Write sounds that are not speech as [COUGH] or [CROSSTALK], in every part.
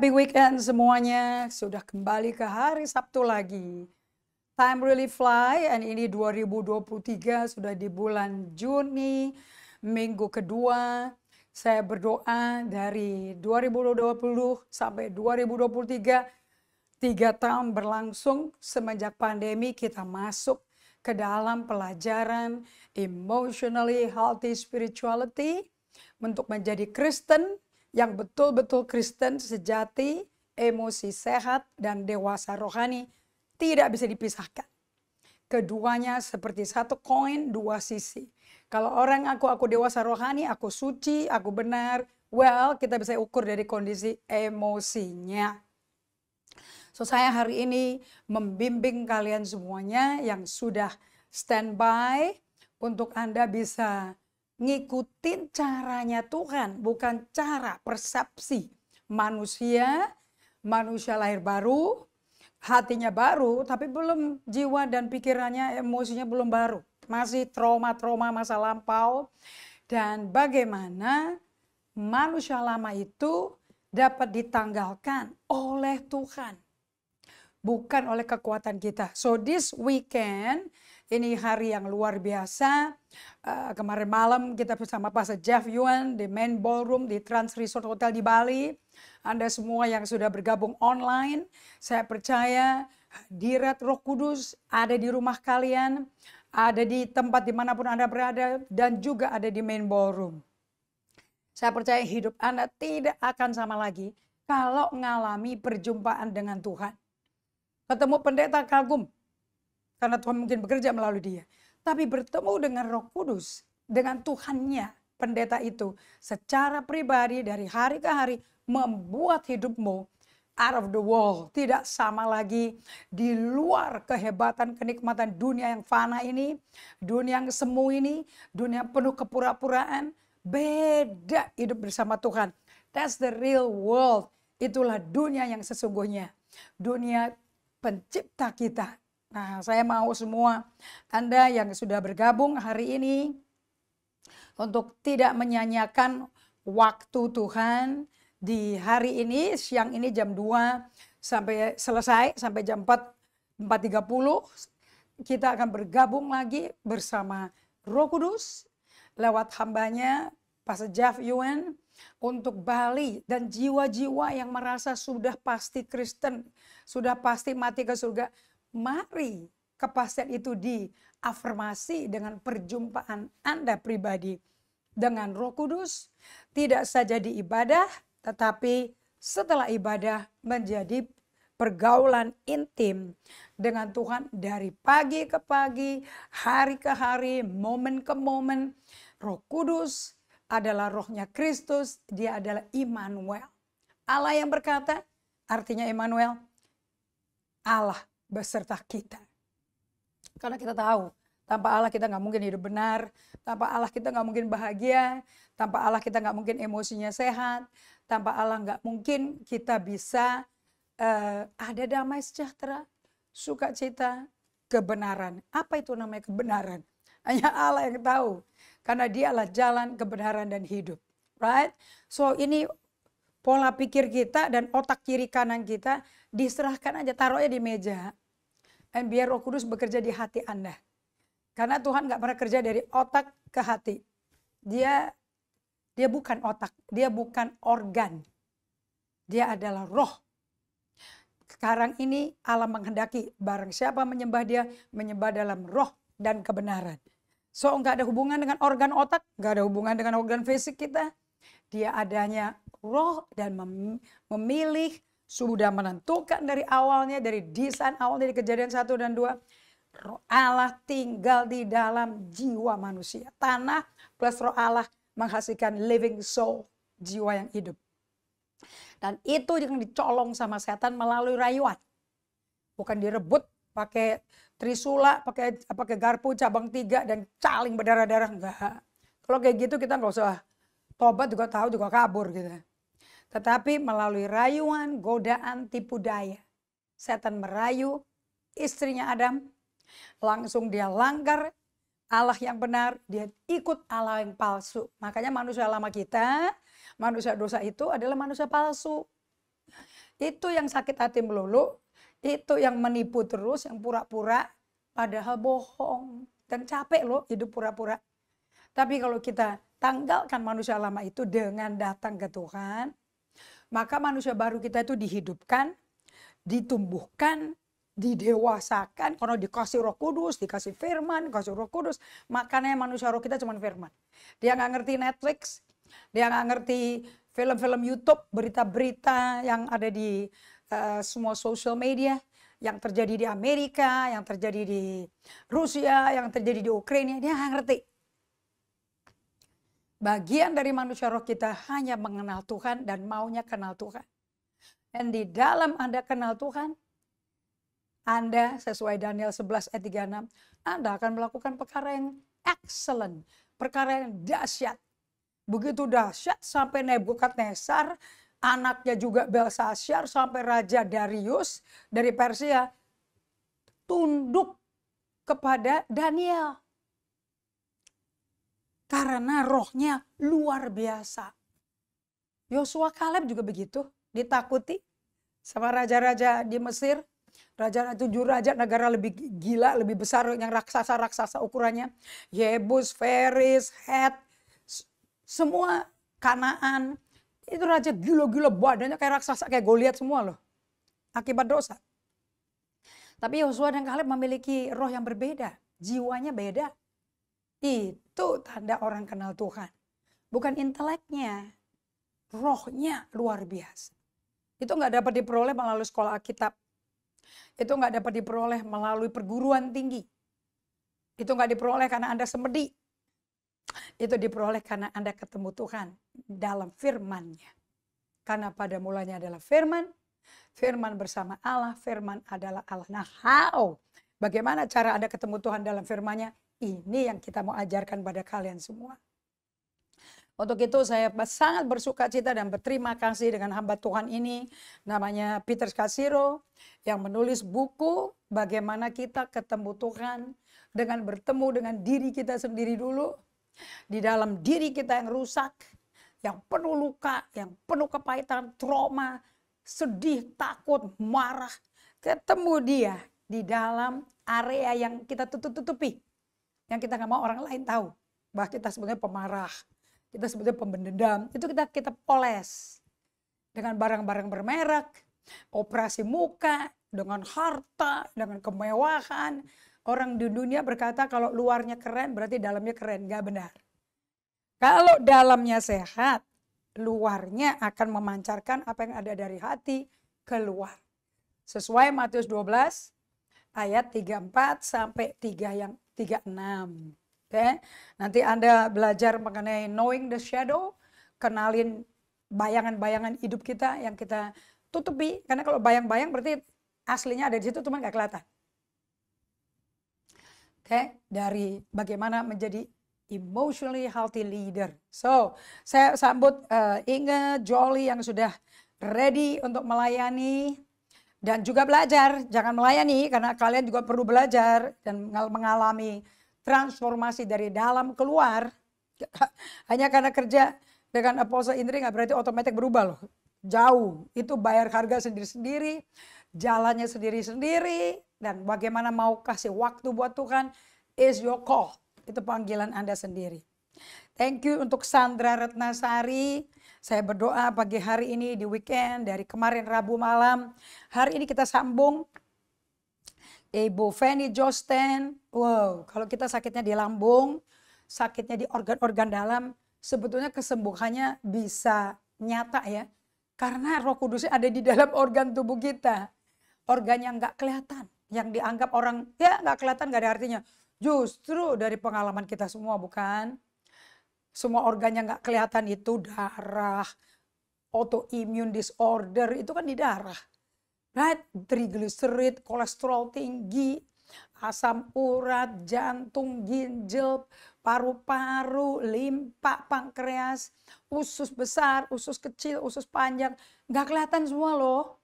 Happy weekend semuanya. Sudah kembali ke hari Sabtu lagi. Time really fly and ini 2023 sudah di bulan Juni minggu kedua. Saya berdoa dari 2020 sampai 2023 tiga tahun berlangsung semenjak pandemi kita masuk ke dalam pelajaran emotionally healthy spirituality untuk menjadi Kristen yang betul-betul Kristen sejati, emosi sehat, dan dewasa rohani tidak bisa dipisahkan. Keduanya seperti satu koin dua sisi. Kalau orang aku, aku dewasa rohani, aku suci, aku benar, well kita bisa ukur dari kondisi emosinya. So saya hari ini membimbing kalian semuanya yang sudah standby untuk Anda bisa ngikutin caranya Tuhan, bukan cara persepsi manusia, manusia lahir baru, hatinya baru, tapi belum jiwa dan pikirannya, emosinya belum baru. Masih trauma-trauma masa lampau. Dan bagaimana manusia lama itu dapat ditanggalkan oleh Tuhan bukan oleh kekuatan kita. So this weekend ini hari yang luar biasa. Uh, kemarin malam kita bersama Pastor Jeff Yuan di Main Ballroom di Trans Resort Hotel di Bali. Anda semua yang sudah bergabung online, saya percaya hadirat Roh Kudus ada di rumah kalian, ada di tempat dimanapun Anda berada, dan juga ada di Main Ballroom. Saya percaya hidup Anda tidak akan sama lagi kalau mengalami perjumpaan dengan Tuhan. Ketemu pendeta kagum, karena Tuhan mungkin bekerja melalui dia. Tapi bertemu dengan roh kudus, dengan Tuhannya, pendeta itu. Secara pribadi dari hari ke hari membuat hidupmu out of the world. Tidak sama lagi di luar kehebatan kenikmatan dunia yang fana ini. Dunia yang semu ini. Dunia yang penuh kepura-puraan. Beda hidup bersama Tuhan. That's the real world. Itulah dunia yang sesungguhnya. Dunia pencipta kita. Nah, saya mau semua Anda yang sudah bergabung hari ini untuk tidak menyanyiakan waktu Tuhan di hari ini, siang ini jam 2 sampai selesai, sampai jam 4, 4.30 kita akan bergabung lagi bersama Roh Kudus lewat hambanya Pastor Jeff Yuen untuk Bali dan jiwa-jiwa yang merasa sudah pasti Kristen, sudah pasti mati ke surga, mari kepastian itu diafirmasi dengan perjumpaan Anda pribadi dengan Roh Kudus, tidak saja di ibadah, tetapi setelah ibadah menjadi pergaulan intim dengan Tuhan dari pagi ke pagi, hari ke hari, momen ke momen. Roh Kudus adalah rohnya Kristus, dia adalah Immanuel. Allah yang berkata, artinya Immanuel, Allah beserta kita. Karena kita tahu, tanpa Allah kita nggak mungkin hidup benar, tanpa Allah kita nggak mungkin bahagia, tanpa Allah kita nggak mungkin emosinya sehat, tanpa Allah nggak mungkin kita bisa uh, ada damai sejahtera, sukacita, kebenaran. Apa itu namanya kebenaran? [LAUGHS] Hanya Allah yang tahu, karena dia adalah jalan kebenaran dan hidup. Right? So ini pola pikir kita dan otak kiri kanan kita diserahkan aja taruhnya di meja dan biar roh kudus bekerja di hati Anda. Karena Tuhan nggak pernah kerja dari otak ke hati. Dia dia bukan otak, dia bukan organ. Dia adalah roh. Sekarang ini Allah menghendaki barang siapa menyembah dia, menyembah dalam roh dan kebenaran. So nggak ada hubungan dengan organ otak, nggak ada hubungan dengan organ fisik kita. Dia adanya roh dan memilih sudah menentukan dari awalnya, dari desain awal dari kejadian satu dan dua. Roh Allah tinggal di dalam jiwa manusia. Tanah plus roh Allah menghasilkan living soul, jiwa yang hidup. Dan itu yang dicolong sama setan melalui rayuan. Bukan direbut pakai trisula, pakai pakai garpu cabang tiga dan caling berdarah-darah. Enggak. Kalau kayak gitu kita nggak usah tobat juga tahu juga kabur gitu tetapi melalui rayuan, godaan, tipu daya. Setan merayu istrinya Adam. Langsung dia langgar Allah yang benar, dia ikut Allah yang palsu. Makanya manusia lama kita, manusia dosa itu adalah manusia palsu. Itu yang sakit hati melulu, itu yang menipu terus, yang pura-pura, padahal bohong. Dan capek loh hidup pura-pura. Tapi kalau kita tanggalkan manusia lama itu dengan datang ke Tuhan, maka manusia baru kita itu dihidupkan, ditumbuhkan, didewasakan. Karena dikasih roh kudus, dikasih firman, dikasih roh kudus. Makanya manusia roh kita cuma firman. Dia nggak ngerti Netflix, dia nggak ngerti film-film YouTube, berita-berita yang ada di uh, semua social media yang terjadi di Amerika, yang terjadi di Rusia, yang terjadi di Ukraina, dia nggak ngerti. Bagian dari manusia roh kita hanya mengenal Tuhan dan maunya kenal Tuhan. Dan di dalam Anda kenal Tuhan, Anda sesuai Daniel 11 ayat 36, Anda akan melakukan perkara yang excellent, perkara yang dahsyat. Begitu dahsyat sampai Nebukadnezar, anaknya juga Belsasyar sampai Raja Darius dari Persia tunduk kepada Daniel. Karena rohnya luar biasa. Yosua Kaleb juga begitu. Ditakuti sama raja-raja di Mesir. Raja raja tujuh raja negara lebih gila, lebih besar yang raksasa-raksasa ukurannya. Yebus, Feris, Het, semua Kanaan. Itu raja gila-gila badannya kayak raksasa, kayak Goliat semua loh. Akibat dosa. Tapi Yosua dan Kaleb memiliki roh yang berbeda, jiwanya beda. Itu tanda orang kenal Tuhan. Bukan inteleknya, rohnya luar biasa. Itu nggak dapat diperoleh melalui sekolah Alkitab. Itu nggak dapat diperoleh melalui perguruan tinggi. Itu nggak diperoleh karena Anda semedi. Itu diperoleh karena Anda ketemu Tuhan dalam firmannya. Karena pada mulanya adalah firman, firman bersama Allah, firman adalah Allah. Nah how? Bagaimana cara Anda ketemu Tuhan dalam firmannya? Ini yang kita mau ajarkan pada kalian semua. Untuk itu saya sangat bersuka cita dan berterima kasih dengan hamba Tuhan ini namanya Peter Kasiro yang menulis buku bagaimana kita ketemu Tuhan dengan bertemu dengan diri kita sendiri dulu di dalam diri kita yang rusak, yang penuh luka, yang penuh kepahitan, trauma, sedih, takut, marah, ketemu dia di dalam area yang kita tutup-tutupi yang kita nggak mau orang lain tahu bahwa kita sebenarnya pemarah, kita sebenarnya pembenedam itu kita kita poles dengan barang-barang bermerek, operasi muka, dengan harta, dengan kemewahan. Orang di dunia berkata kalau luarnya keren berarti dalamnya keren, nggak benar. Kalau dalamnya sehat, luarnya akan memancarkan apa yang ada dari hati keluar. Sesuai Matius 12 ayat 34 sampai 3 yang 36. Oke. Okay? Nanti Anda belajar mengenai knowing the shadow, kenalin bayangan-bayangan hidup kita yang kita tutupi karena kalau bayang-bayang berarti aslinya ada di situ cuma nggak kelihatan. Oke, okay? dari bagaimana menjadi emotionally healthy leader. So, saya sambut uh, Inge, Jolly yang sudah ready untuk melayani dan juga belajar. Jangan melayani karena kalian juga perlu belajar dan mengalami transformasi dari dalam keluar. [LAUGHS] Hanya karena kerja dengan Apostle Indri nggak berarti otomatis berubah loh. Jauh, itu bayar harga sendiri-sendiri, jalannya sendiri-sendiri, dan bagaimana mau kasih waktu buat Tuhan is your call. Itu panggilan Anda sendiri. Thank you untuk Sandra Retnasari saya berdoa pagi hari ini di weekend dari kemarin Rabu malam. Hari ini kita sambung Ibu Fanny Josten. Wow, kalau kita sakitnya di lambung, sakitnya di organ-organ dalam, sebetulnya kesembuhannya bisa nyata ya. Karena roh kudusnya ada di dalam organ tubuh kita. Organ yang gak kelihatan, yang dianggap orang ya gak kelihatan gak ada artinya. Justru dari pengalaman kita semua bukan? semua organ yang nggak kelihatan itu darah, autoimmune disorder itu kan di darah. Right? Triglycerid, kolesterol tinggi, asam urat, jantung, ginjal, paru-paru, limpa, pankreas, usus besar, usus kecil, usus panjang. Nggak kelihatan semua loh.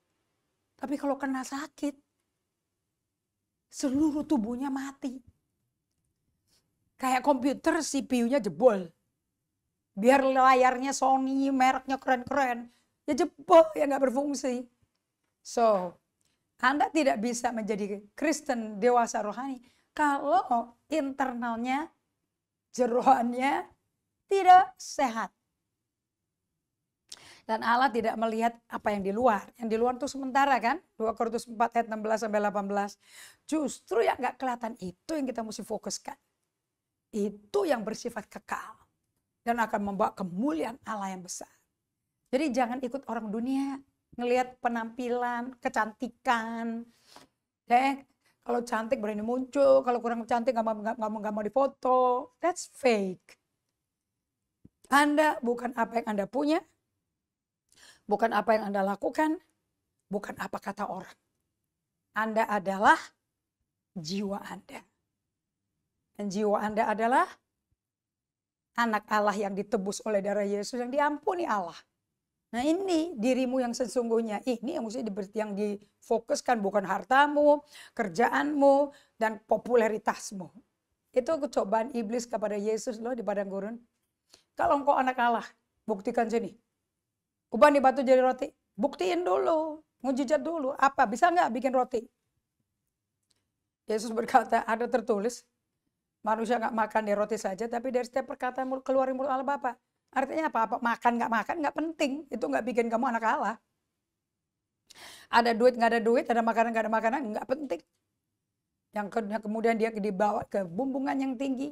Tapi kalau kena sakit, seluruh tubuhnya mati. Kayak komputer CPU-nya jebol biar layarnya Sony mereknya keren-keren ya jebol ya nggak berfungsi so anda tidak bisa menjadi Kristen dewasa rohani kalau internalnya jeruannya tidak sehat dan Allah tidak melihat apa yang di luar. Yang di luar itu sementara kan, 2 Korintus 4 ayat 16 sampai 18. Justru yang gak kelihatan itu yang kita mesti fokuskan. Itu yang bersifat kekal dan akan membawa kemuliaan Allah yang besar. Jadi jangan ikut orang dunia ngelihat penampilan, kecantikan. Ya, kalau cantik berani muncul, kalau kurang cantik nggak mau nggak mau, mau difoto. That's fake. Anda bukan apa yang Anda punya, bukan apa yang Anda lakukan, bukan apa kata orang. Anda adalah jiwa Anda. Dan jiwa Anda adalah anak Allah yang ditebus oleh darah Yesus yang diampuni Allah. Nah ini dirimu yang sesungguhnya. Ini yang mesti diberi yang difokuskan bukan hartamu, kerjaanmu, dan popularitasmu. Itu kecobaan iblis kepada Yesus loh di padang gurun. Kalau engkau anak Allah, buktikan sini. Ubah di batu jadi roti. Buktiin dulu, mujizat dulu. Apa, bisa nggak bikin roti? Yesus berkata, ada tertulis, Manusia nggak makan dari roti saja, tapi dari setiap perkataan keluar mulut Allah Bapa. Artinya apa? apa makan nggak makan nggak penting. Itu nggak bikin kamu anak Allah. Ada duit nggak ada duit, ada makanan nggak ada makanan nggak penting. Yang kemudian dia dibawa ke bumbungan yang tinggi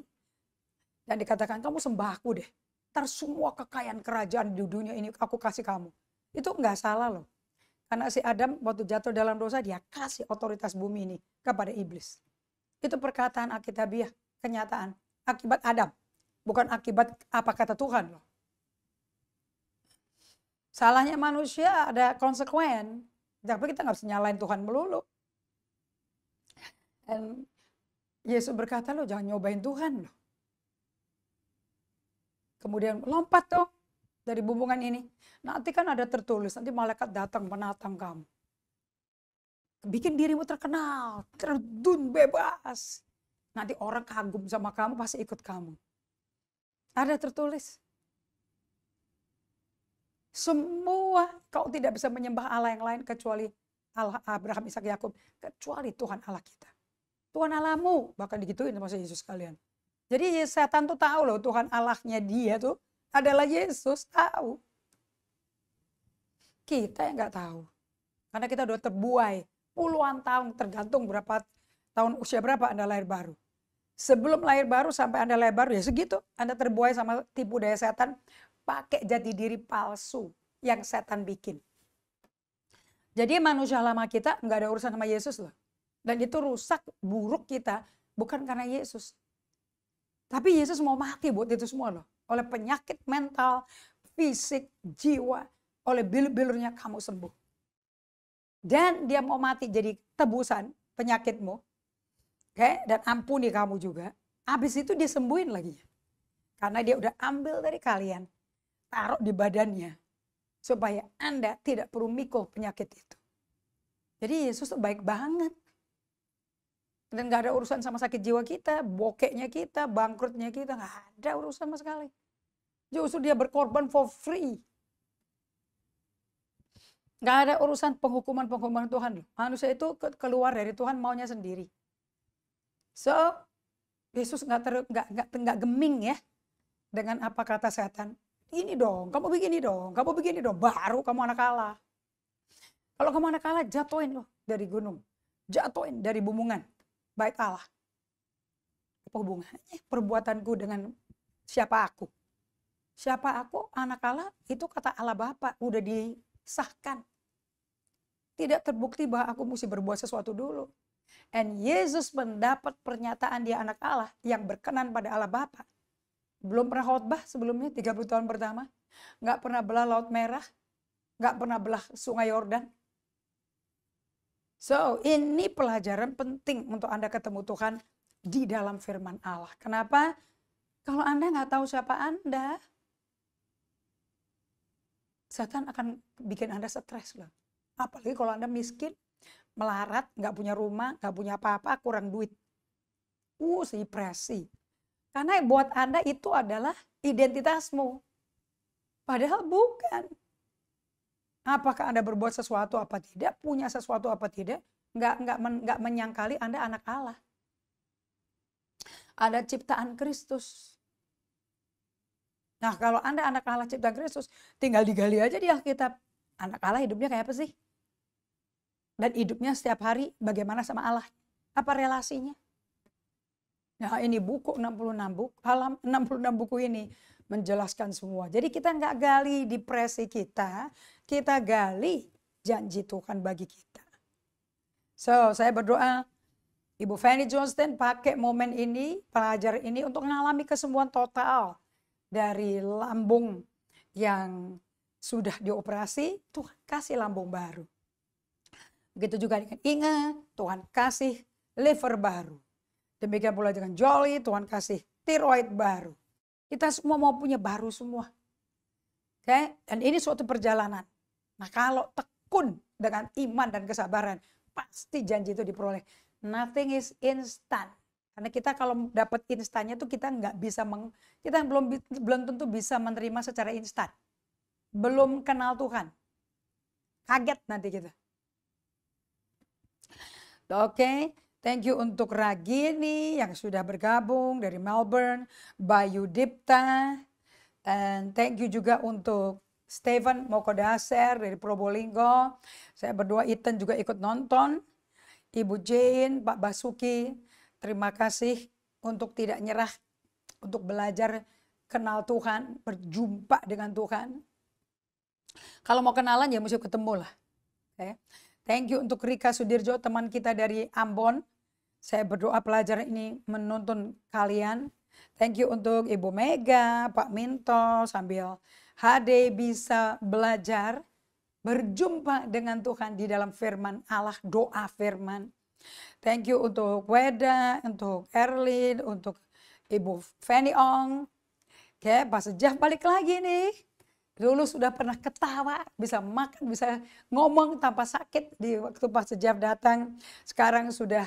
dan dikatakan kamu sembahku deh. Ntar semua kekayaan kerajaan di dunia ini aku kasih kamu. Itu nggak salah loh. Karena si Adam waktu jatuh dalam dosa dia kasih otoritas bumi ini kepada iblis. Itu perkataan Alkitabiah kenyataan. Akibat Adam. Bukan akibat apa kata Tuhan loh. Salahnya manusia ada konsekuen. Tapi kita nggak bisa nyalain Tuhan melulu. Dan Yesus berkata lo jangan nyobain Tuhan loh. Kemudian lompat tuh dari bumbungan ini. Nanti kan ada tertulis, nanti malaikat datang menatang kamu. Bikin dirimu terkenal, terdun, bebas. Nanti orang kagum sama kamu pasti ikut kamu. Ada tertulis. Semua kau tidak bisa menyembah Allah yang lain kecuali Allah Abraham, Ishak, Yakub, kecuali Tuhan Allah kita. Tuhan Allahmu bahkan digituin sama Yesus kalian. Jadi ya, setan tuh tahu loh Tuhan Allahnya dia tuh adalah Yesus tahu. Kita yang nggak tahu. Karena kita udah terbuai puluhan tahun tergantung berapa tahun usia berapa Anda lahir baru sebelum lahir baru sampai Anda lahir baru ya segitu. Anda terbuai sama tipu daya setan pakai jati diri palsu yang setan bikin. Jadi manusia lama kita nggak ada urusan sama Yesus loh. Dan itu rusak buruk kita bukan karena Yesus. Tapi Yesus mau mati buat itu semua loh. Oleh penyakit mental, fisik, jiwa, oleh bilur-bilurnya kamu sembuh. Dan dia mau mati jadi tebusan penyakitmu okay? dan ampuni kamu juga. Habis itu dia sembuhin lagi. Karena dia udah ambil dari kalian, taruh di badannya. Supaya Anda tidak perlu mikul penyakit itu. Jadi Yesus tuh baik banget. Dan gak ada urusan sama sakit jiwa kita, bokeknya kita, bangkrutnya kita. Gak ada urusan sama sekali. Justru dia berkorban for free. Gak ada urusan penghukuman-penghukuman Tuhan. Manusia itu keluar dari Tuhan maunya sendiri. So Yesus nggak ter nggak nggak nggak geming ya dengan apa kata setan. Ini dong, kamu begini dong, kamu begini dong, baru kamu anak Allah. Kalau kamu anak Allah jatuhin loh dari gunung, jatuhin dari bumbungan baik Allah. Apa hubungannya perbuatanku dengan siapa aku? Siapa aku? Anak Allah itu kata Allah Bapa udah disahkan. Tidak terbukti bahwa aku mesti berbuat sesuatu dulu. And Yesus mendapat pernyataan dia anak Allah yang berkenan pada Allah Bapa. Belum pernah khotbah sebelumnya 30 tahun pertama. Nggak pernah belah Laut Merah. Nggak pernah belah Sungai Yordan. So ini pelajaran penting untuk Anda ketemu Tuhan di dalam firman Allah. Kenapa? Kalau Anda nggak tahu siapa Anda, setan akan bikin Anda stres loh. Apalagi kalau Anda miskin, melarat, nggak punya rumah, nggak punya apa-apa, kurang duit. Uh, depresi. Karena buat Anda itu adalah identitasmu. Padahal bukan. Apakah Anda berbuat sesuatu apa tidak, punya sesuatu apa tidak, nggak nggak men, nggak menyangkali Anda anak Allah. Ada ciptaan Kristus. Nah kalau Anda anak Allah ciptaan Kristus, tinggal digali aja di Alkitab. Anak Allah hidupnya kayak apa sih? dan hidupnya setiap hari bagaimana sama Allah? Apa relasinya? Nah ini buku 66 buku, halam 66 buku ini menjelaskan semua. Jadi kita nggak gali depresi kita, kita gali janji Tuhan bagi kita. So saya berdoa Ibu Fanny Johnston pakai momen ini, pelajar ini untuk mengalami kesembuhan total dari lambung yang sudah dioperasi, Tuhan kasih lambung baru. Begitu juga dengan Inge, Tuhan kasih liver baru. Demikian pula dengan Jolly, Tuhan kasih tiroid baru. Kita semua mau punya baru semua. Oke, okay? dan ini suatu perjalanan. Nah kalau tekun dengan iman dan kesabaran, pasti janji itu diperoleh. Nothing is instant. Karena kita kalau dapat instannya tuh kita nggak bisa meng, kita belum belum tentu bisa menerima secara instan. Belum kenal Tuhan. Kaget nanti kita. Oke, okay. thank you untuk Ragini yang sudah bergabung dari Melbourne, Bayu Dipta, and thank you juga untuk Steven Mokodaser dari Probolinggo. Saya berdua Ethan juga ikut nonton. Ibu Jane, Pak Basuki, terima kasih untuk tidak nyerah, untuk belajar kenal Tuhan, berjumpa dengan Tuhan. Kalau mau kenalan ya mesti ketemu lah. Okay. Ya. Thank you untuk Rika Sudirjo, teman kita dari Ambon. Saya berdoa pelajaran ini menuntun kalian. Thank you untuk Ibu Mega, Pak Minto, sambil HD bisa belajar berjumpa dengan Tuhan di dalam firman Allah, doa firman. Thank you untuk Weda, untuk Erlin, untuk Ibu Fanny Ong. Oke, Pak Sejah balik lagi nih. Dulu sudah pernah ketawa, bisa makan, bisa ngomong tanpa sakit di waktu pas sejak datang. Sekarang sudah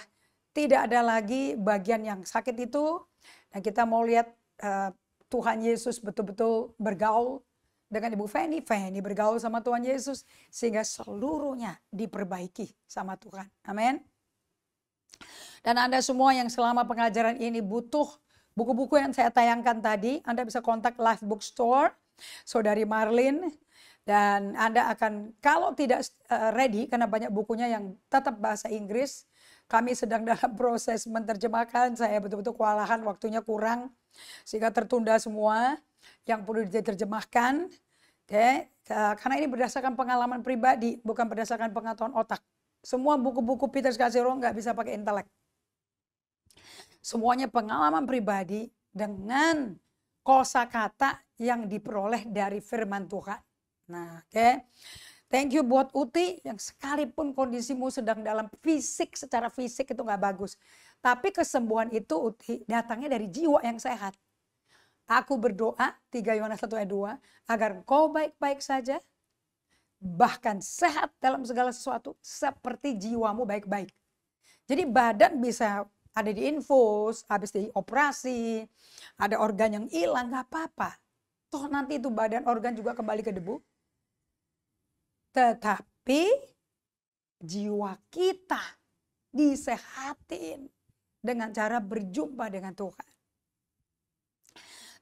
tidak ada lagi bagian yang sakit itu. Dan kita mau lihat uh, Tuhan Yesus betul-betul bergaul dengan Ibu Feni. Feni bergaul sama Tuhan Yesus sehingga seluruhnya diperbaiki sama Tuhan. Amin. Dan Anda semua yang selama pengajaran ini butuh buku-buku yang saya tayangkan tadi, Anda bisa kontak Live Bookstore Saudari Marlin dan Anda akan kalau tidak eh, ready karena banyak bukunya yang tetap bahasa Inggris, kami sedang [LAUGHS] dalam proses menerjemahkan. Saya betul-betul kewalahan, waktunya kurang sehingga tertunda semua yang perlu diterjemahkan. Oke, karena ini berdasarkan pengalaman pribadi, bukan berdasarkan pengetahuan otak. Semua buku-buku Peter Scazzaro nggak bisa pakai intelek. Semuanya pengalaman pribadi dengan Kosa kata yang diperoleh dari firman Tuhan. Nah, oke. Okay. Thank you buat Uti yang sekalipun kondisimu sedang dalam fisik secara fisik itu nggak bagus. Tapi kesembuhan itu Uti datangnya dari jiwa yang sehat. Aku berdoa 3 Yohanes 1 ayat 2 agar engkau baik-baik saja bahkan sehat dalam segala sesuatu seperti jiwamu baik-baik. Jadi badan bisa ada di infus, habis dioperasi, ada organ yang hilang, gak apa-apa. Toh nanti itu badan organ juga kembali ke debu. Tetapi jiwa kita disehatin dengan cara berjumpa dengan Tuhan.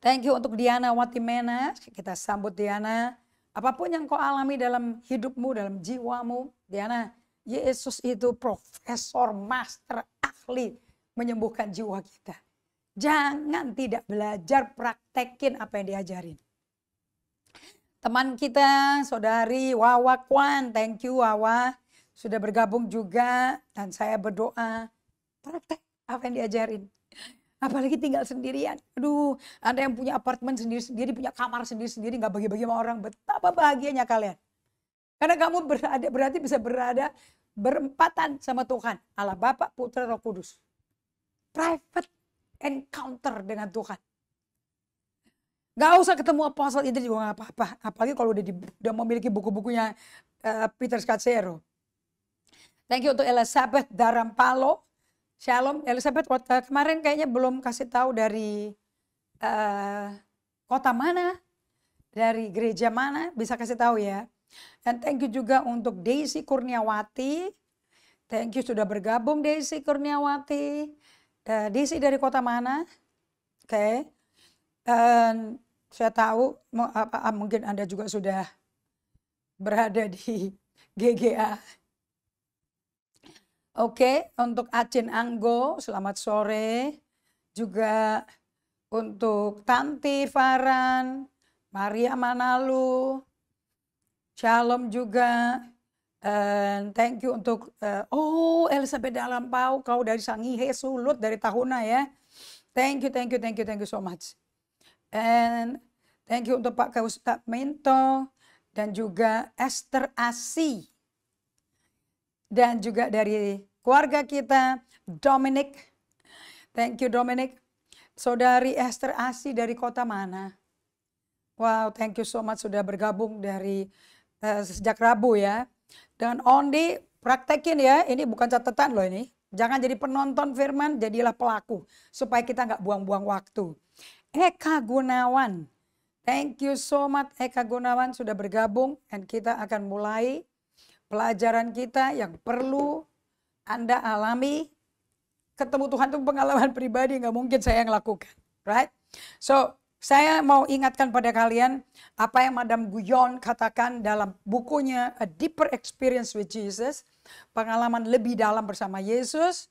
Thank you untuk Diana Watimena. Kita sambut Diana. Apapun yang kau alami dalam hidupmu, dalam jiwamu, Diana, Yesus itu profesor, master, ahli menyembuhkan jiwa kita. Jangan tidak belajar praktekin apa yang diajarin. Teman kita, saudari Wawa Kwan, thank you Wawa. Sudah bergabung juga dan saya berdoa praktek apa yang diajarin. Apalagi tinggal sendirian. Aduh, Anda yang punya apartemen sendiri-sendiri, punya kamar sendiri-sendiri, nggak bagi-bagi sama orang. Betapa bahagianya kalian. Karena kamu berada, berarti bisa berada berempatan sama Tuhan. Allah Bapa, Putra, Roh Kudus private encounter dengan Tuhan. Gak usah ketemu apostol itu juga gak apa-apa. Apalagi kalau udah, di, udah memiliki buku-bukunya uh, Peter Scacero. Thank you untuk Elizabeth Darampalo. Shalom Elizabeth, uh, kemarin kayaknya belum kasih tahu dari uh, kota mana, dari gereja mana, bisa kasih tahu ya. Dan thank you juga untuk Daisy Kurniawati. Thank you sudah bergabung Daisy Kurniawati uh, eh, DC dari kota mana? Oke. Okay. saya tahu apa ah, mungkin Anda juga sudah berada di GGA. [LAUGHS] Oke, okay, untuk Acin Anggo, selamat sore. Juga untuk Tanti Faran, Maria Manalu, Shalom juga, Eh, thank you untuk uh, oh Elizabeth pau kau dari Sangihe Sulut dari Tahuna ya. Thank you, thank you, thank you, thank you so much. And thank you untuk Pak Kausta Minto dan juga Esther Asi dan juga dari keluarga kita Dominic. Thank you Dominic. Saudari Esther Asi dari kota mana? Wow, thank you so much sudah bergabung dari uh, sejak Rabu ya. Dan only praktekin ya, ini bukan catatan loh ini. Jangan jadi penonton firman, jadilah pelaku. Supaya kita nggak buang-buang waktu. Eka Gunawan. Thank you so much Eka Gunawan sudah bergabung. Dan kita akan mulai pelajaran kita yang perlu Anda alami. Ketemu Tuhan itu pengalaman pribadi, nggak mungkin saya yang lakukan. Right? So, saya mau ingatkan pada kalian apa yang Madam Guyon katakan dalam bukunya A Deeper Experience with Jesus, pengalaman lebih dalam bersama Yesus.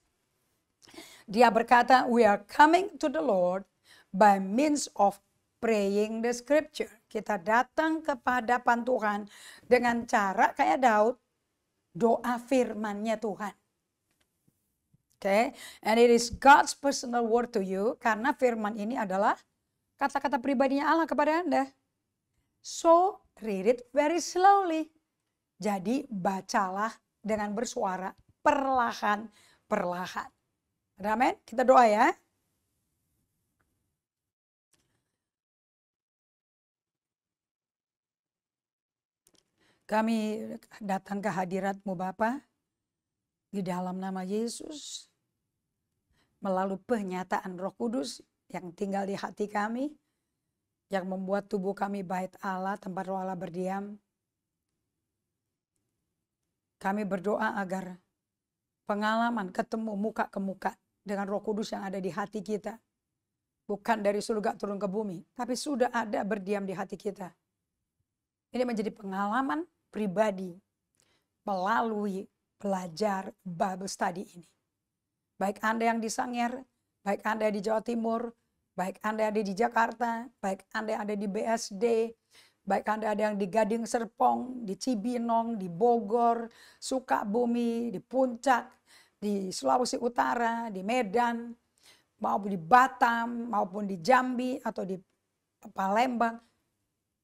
Dia berkata, we are coming to the Lord by means of praying the scripture. Kita datang kepada Tuhan dengan cara kayak Daud, doa Firman-Nya Tuhan. okay? and it is God's personal word to you karena firman ini adalah kata-kata pribadinya Allah kepada Anda. So, read it very slowly. Jadi, bacalah dengan bersuara perlahan-perlahan. Amen. Kita doa ya. Kami datang ke hadiratmu Bapa di dalam nama Yesus melalui pernyataan Roh Kudus yang tinggal di hati kami, yang membuat tubuh kami bait Allah, tempat roh Allah berdiam. Kami berdoa agar pengalaman ketemu muka ke muka dengan roh kudus yang ada di hati kita. Bukan dari surga turun ke bumi, tapi sudah ada berdiam di hati kita. Ini menjadi pengalaman pribadi melalui belajar Bible study ini. Baik Anda yang di Sanger, baik Anda di Jawa Timur, Baik Anda ada di Jakarta, baik Anda ada di BSD, baik Anda ada yang di Gading Serpong, di Cibinong, di Bogor, Sukabumi, di Puncak, di Sulawesi Utara, di Medan, maupun di Batam, maupun di Jambi atau di Palembang.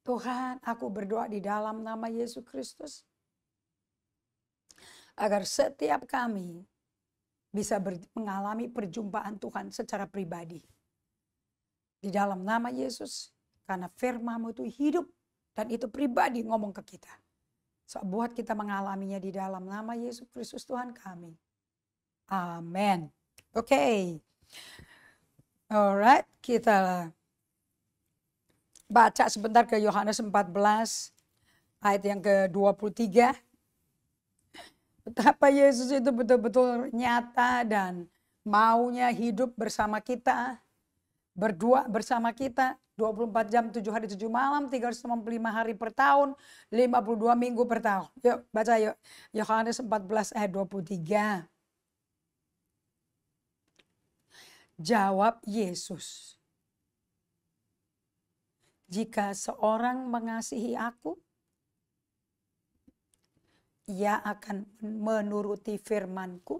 Tuhan, aku berdoa di dalam nama Yesus Kristus agar setiap kami bisa mengalami perjumpaan Tuhan secara pribadi. Di dalam nama Yesus, karena firmamu itu hidup dan itu pribadi ngomong ke kita. So, buat kita mengalaminya di dalam nama Yesus Kristus Tuhan kami. Amin. Oke. Okay. Alright, kita baca sebentar ke Yohanes 14 ayat yang ke-23. Betapa Yesus itu betul-betul nyata dan maunya hidup bersama kita berdua bersama kita 24 jam 7 hari 7 malam 365 hari per tahun 52 minggu per tahun. Yuk baca yuk. Yohanes 14 ayat 23. Jawab Yesus. Jika seorang mengasihi aku, ia akan menuruti firmanku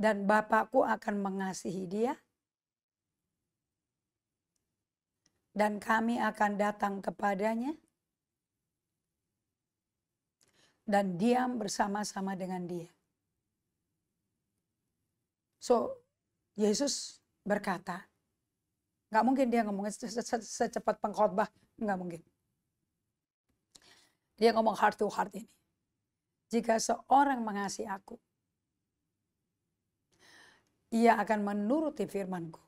dan Bapakku akan mengasihi dia dan kami akan datang kepadanya dan diam bersama-sama dengan dia. So, Yesus berkata, nggak mungkin dia ngomongin secepat pengkhotbah, nggak mungkin. Dia ngomong heart to heart ini. Jika seorang mengasihi aku, ia akan menuruti firmanku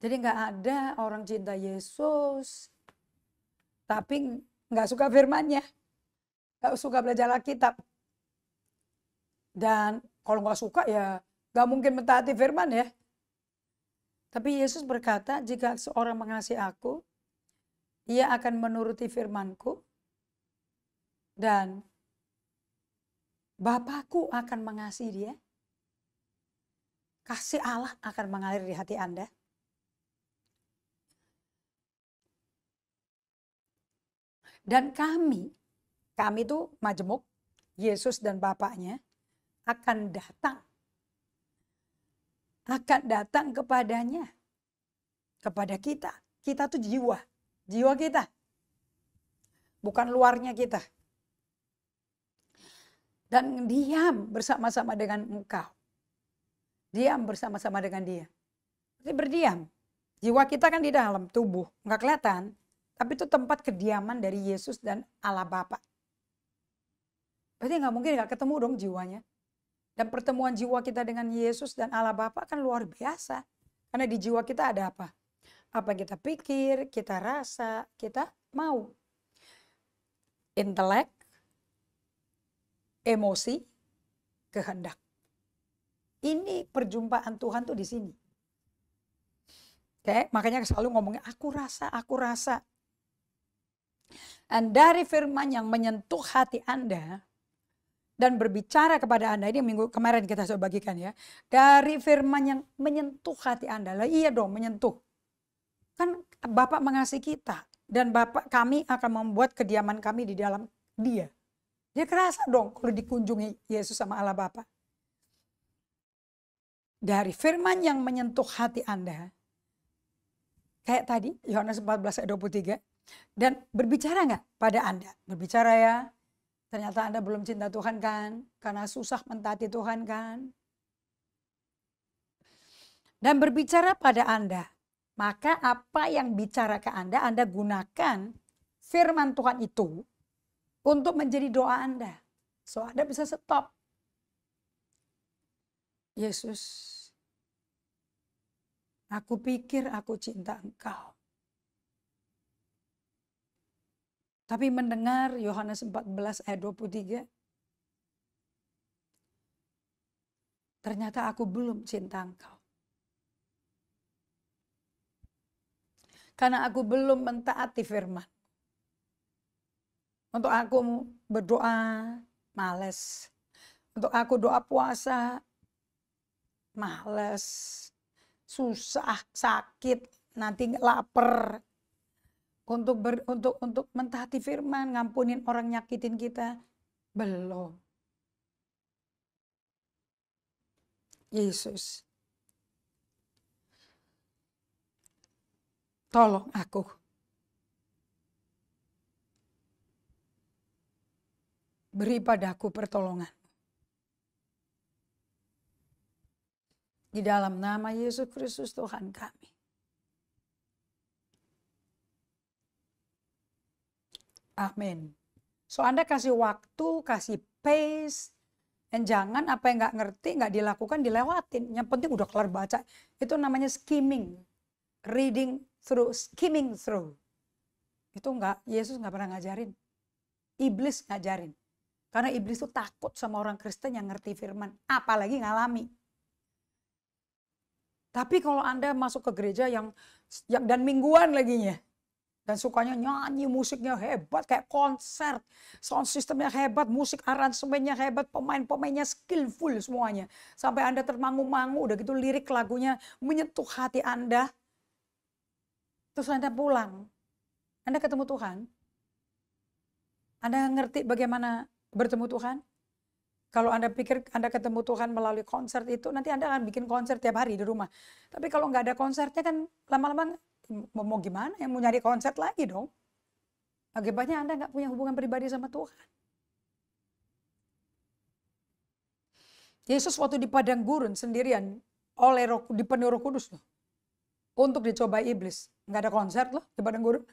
jadi nggak ada orang cinta Yesus, tapi nggak suka firmannya, nggak suka belajar Alkitab. Dan kalau nggak suka ya nggak mungkin mentaati firman ya. Tapi Yesus berkata, jika seorang mengasihi aku, ia akan menuruti firmanku dan Bapakku akan mengasihi dia. Kasih Allah akan mengalir di hati Anda Dan kami, kami itu majemuk, Yesus dan Bapaknya akan datang. Akan datang kepadanya. Kepada kita. Kita tuh jiwa. Jiwa kita. Bukan luarnya kita. Dan diam bersama-sama dengan engkau. Diam bersama-sama dengan dia. berdiam. Jiwa kita kan di dalam tubuh. Nggak kelihatan. Tapi itu tempat kediaman dari Yesus dan Allah Bapa. Berarti nggak mungkin nggak ketemu dong jiwanya. Dan pertemuan jiwa kita dengan Yesus dan Allah Bapa kan luar biasa. Karena di jiwa kita ada apa? Apa kita pikir, kita rasa, kita mau. Intelek, emosi, kehendak. Ini perjumpaan Tuhan tuh di sini. Oke, makanya selalu ngomongnya aku rasa, aku rasa. Dan dari firman yang menyentuh hati Anda dan berbicara kepada Anda, ini minggu kemarin kita sudah bagikan ya. Dari firman yang menyentuh hati Anda, lah iya dong menyentuh. Kan Bapak mengasihi kita dan Bapak kami akan membuat kediaman kami di dalam dia. Dia kerasa dong kalau dikunjungi Yesus sama Allah Bapa. Dari firman yang menyentuh hati Anda, kayak tadi Yohanes 14 ayat 23, dan berbicara nggak pada Anda? Berbicara ya, ternyata Anda belum cinta Tuhan kan? Karena susah mentaati Tuhan kan? Dan berbicara pada Anda, maka apa yang bicara ke Anda, Anda gunakan firman Tuhan itu untuk menjadi doa Anda. So Anda bisa stop. Yesus, aku pikir aku cinta engkau. Tapi mendengar Yohanes 14 ayat 23. Ternyata aku belum cinta engkau. Karena aku belum mentaati firman. Untuk aku berdoa, males. Untuk aku doa puasa, males. Susah, sakit, nanti lapar, untuk ber, untuk untuk mentaati firman, ngampunin orang nyakitin kita? Belum. Yesus. Tolong aku. Beri padaku pertolongan. Di dalam nama Yesus Kristus Tuhan kami. Amin. So Anda kasih waktu, kasih pace, dan jangan apa yang nggak ngerti, nggak dilakukan, dilewatin. Yang penting udah kelar baca. Itu namanya skimming. Reading through, skimming through. Itu nggak, Yesus nggak pernah ngajarin. Iblis ngajarin. Karena iblis itu takut sama orang Kristen yang ngerti firman. Apalagi ngalami. Tapi kalau Anda masuk ke gereja yang, yang dan mingguan laginya dan sukanya nyanyi musiknya hebat kayak konser sound systemnya hebat musik aransemennya hebat pemain-pemainnya skillful semuanya sampai anda termangu-mangu udah gitu lirik lagunya menyentuh hati anda terus anda pulang anda ketemu Tuhan anda ngerti bagaimana bertemu Tuhan kalau Anda pikir Anda ketemu Tuhan melalui konser itu, nanti Anda akan bikin konser tiap hari di rumah. Tapi kalau nggak ada konsernya kan lama-lama mau gimana ya mau nyari konsep lagi dong akibatnya anda nggak punya hubungan pribadi sama Tuhan Yesus waktu di padang gurun sendirian oleh roh, dipenuhi roh kudus loh untuk dicoba iblis nggak ada konser loh di padang gurun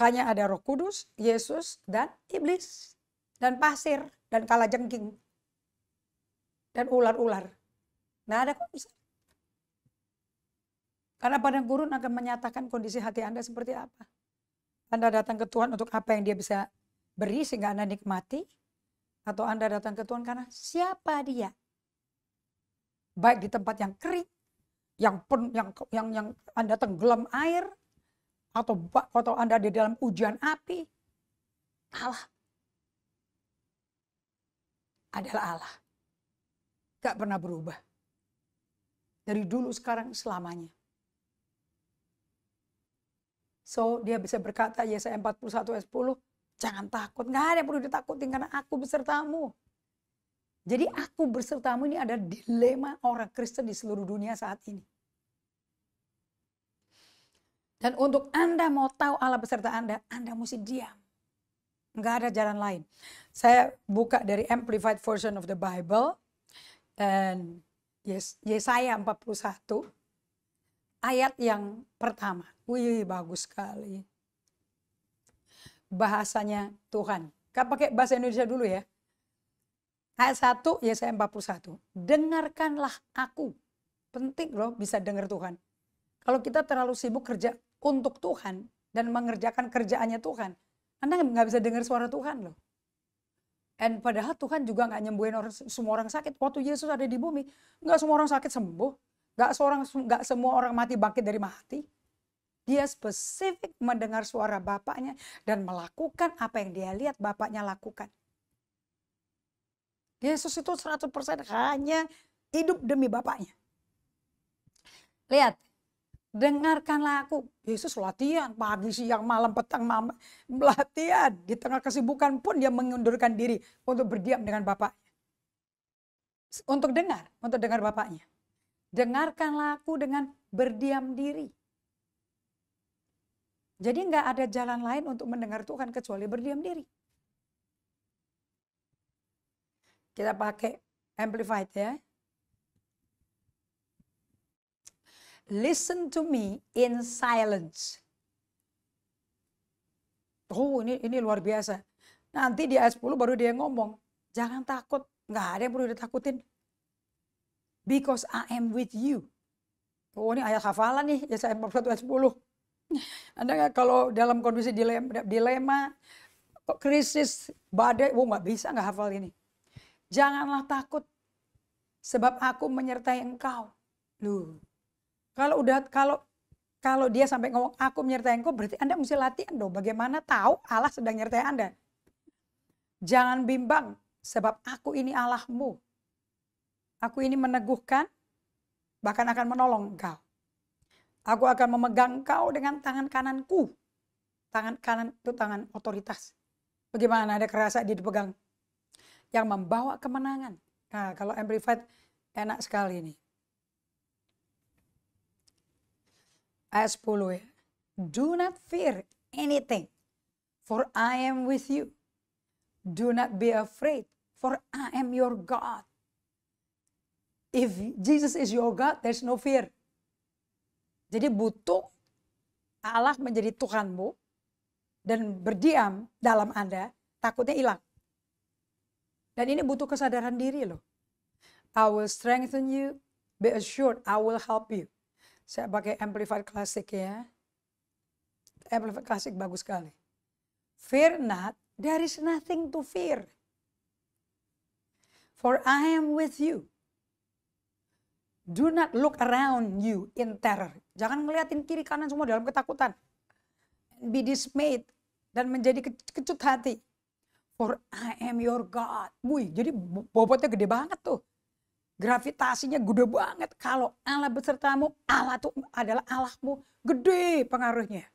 hanya ada roh kudus Yesus dan iblis dan pasir dan kalajengking dan ular-ular nah ada konser karena padang gurun akan menyatakan kondisi hati Anda seperti apa. Anda datang ke Tuhan untuk apa yang dia bisa beri sehingga Anda nikmati. Atau Anda datang ke Tuhan karena siapa dia. Baik di tempat yang kering, yang pen, yang yang yang Anda tenggelam air atau atau Anda di dalam ujian api. Allah adalah Allah. Gak pernah berubah. Dari dulu sekarang selamanya. So dia bisa berkata Yesaya ya, 41 ayat 10, jangan takut, nggak ada yang perlu ditakutin karena aku besertamu. Jadi aku besertamu ini ada dilema orang Kristen di seluruh dunia saat ini. Dan untuk Anda mau tahu Allah beserta Anda, Anda mesti diam. Nggak ada jalan lain. Saya buka dari Amplified Version of the Bible. Dan yes, Yesaya 41 ayat yang pertama. Wih, bagus sekali. Bahasanya Tuhan. Kak pakai bahasa Indonesia dulu ya. Ayat 1 Yesaya 41. Dengarkanlah aku. Penting loh bisa dengar Tuhan. Kalau kita terlalu sibuk kerja untuk Tuhan dan mengerjakan kerjaannya Tuhan, Anda nggak bisa dengar suara Tuhan loh. And padahal Tuhan juga nggak nyembuhin orang, semua orang sakit. Waktu Yesus ada di bumi, nggak semua orang sakit sembuh. Gak seorang, gak semua orang mati bangkit dari mati. Dia spesifik mendengar suara bapaknya dan melakukan apa yang dia lihat bapaknya lakukan. Yesus itu 100% hanya hidup demi bapaknya. Lihat, dengarkanlah aku. Yesus latihan pagi, siang, malam, petang, malam, latihan. Di tengah kesibukan pun dia mengundurkan diri untuk berdiam dengan bapaknya. Untuk dengar, untuk dengar bapaknya. Dengarkanlah aku dengan berdiam diri. Jadi nggak ada jalan lain untuk mendengar Tuhan kecuali berdiam diri. Kita pakai amplified ya. Listen to me in silence. Oh ini ini luar biasa. Nanti di ayat 10 baru dia ngomong. Jangan takut. Nggak ada yang perlu ditakutin because I am with you. Oh ini ayat hafalan nih, ya Yesaya 41 ayat 10. Anda nggak kalau dalam kondisi dilema, dilema krisis, badai, oh nggak bisa nggak hafal ini. Janganlah takut, sebab aku menyertai engkau. Lu, kalau udah kalau kalau dia sampai ngomong aku menyertai engkau, berarti Anda mesti latihan dong. Bagaimana tahu Allah sedang menyertai Anda? Jangan bimbang, sebab aku ini Allahmu Aku ini meneguhkan, bahkan akan menolong engkau. Aku akan memegang engkau dengan tangan kananku. Tangan kanan itu tangan otoritas. Bagaimana ada kerasa dia dipegang. Yang membawa kemenangan. Nah, kalau amplified enak sekali ini. Ayat 10 ya. Do not fear anything, for I am with you. Do not be afraid, for I am your God. If Jesus is your God, there's no fear. Jadi butuh Allah menjadi Tuhanmu dan berdiam dalam Anda, takutnya hilang. Dan ini butuh kesadaran diri loh. I will strengthen you, be assured I will help you. Saya pakai Amplified Classic ya. Amplified Classic bagus sekali. Fear not, there is nothing to fear. For I am with you. Do not look around you in terror. Jangan ngeliatin kiri kanan semua dalam ketakutan. Be dismayed dan menjadi kecut hati. For I am your God. Wih, jadi bobotnya gede banget tuh. Gravitasinya gede banget. Kalau Allah besertamu, Allah tuh adalah Allahmu. Gede pengaruhnya.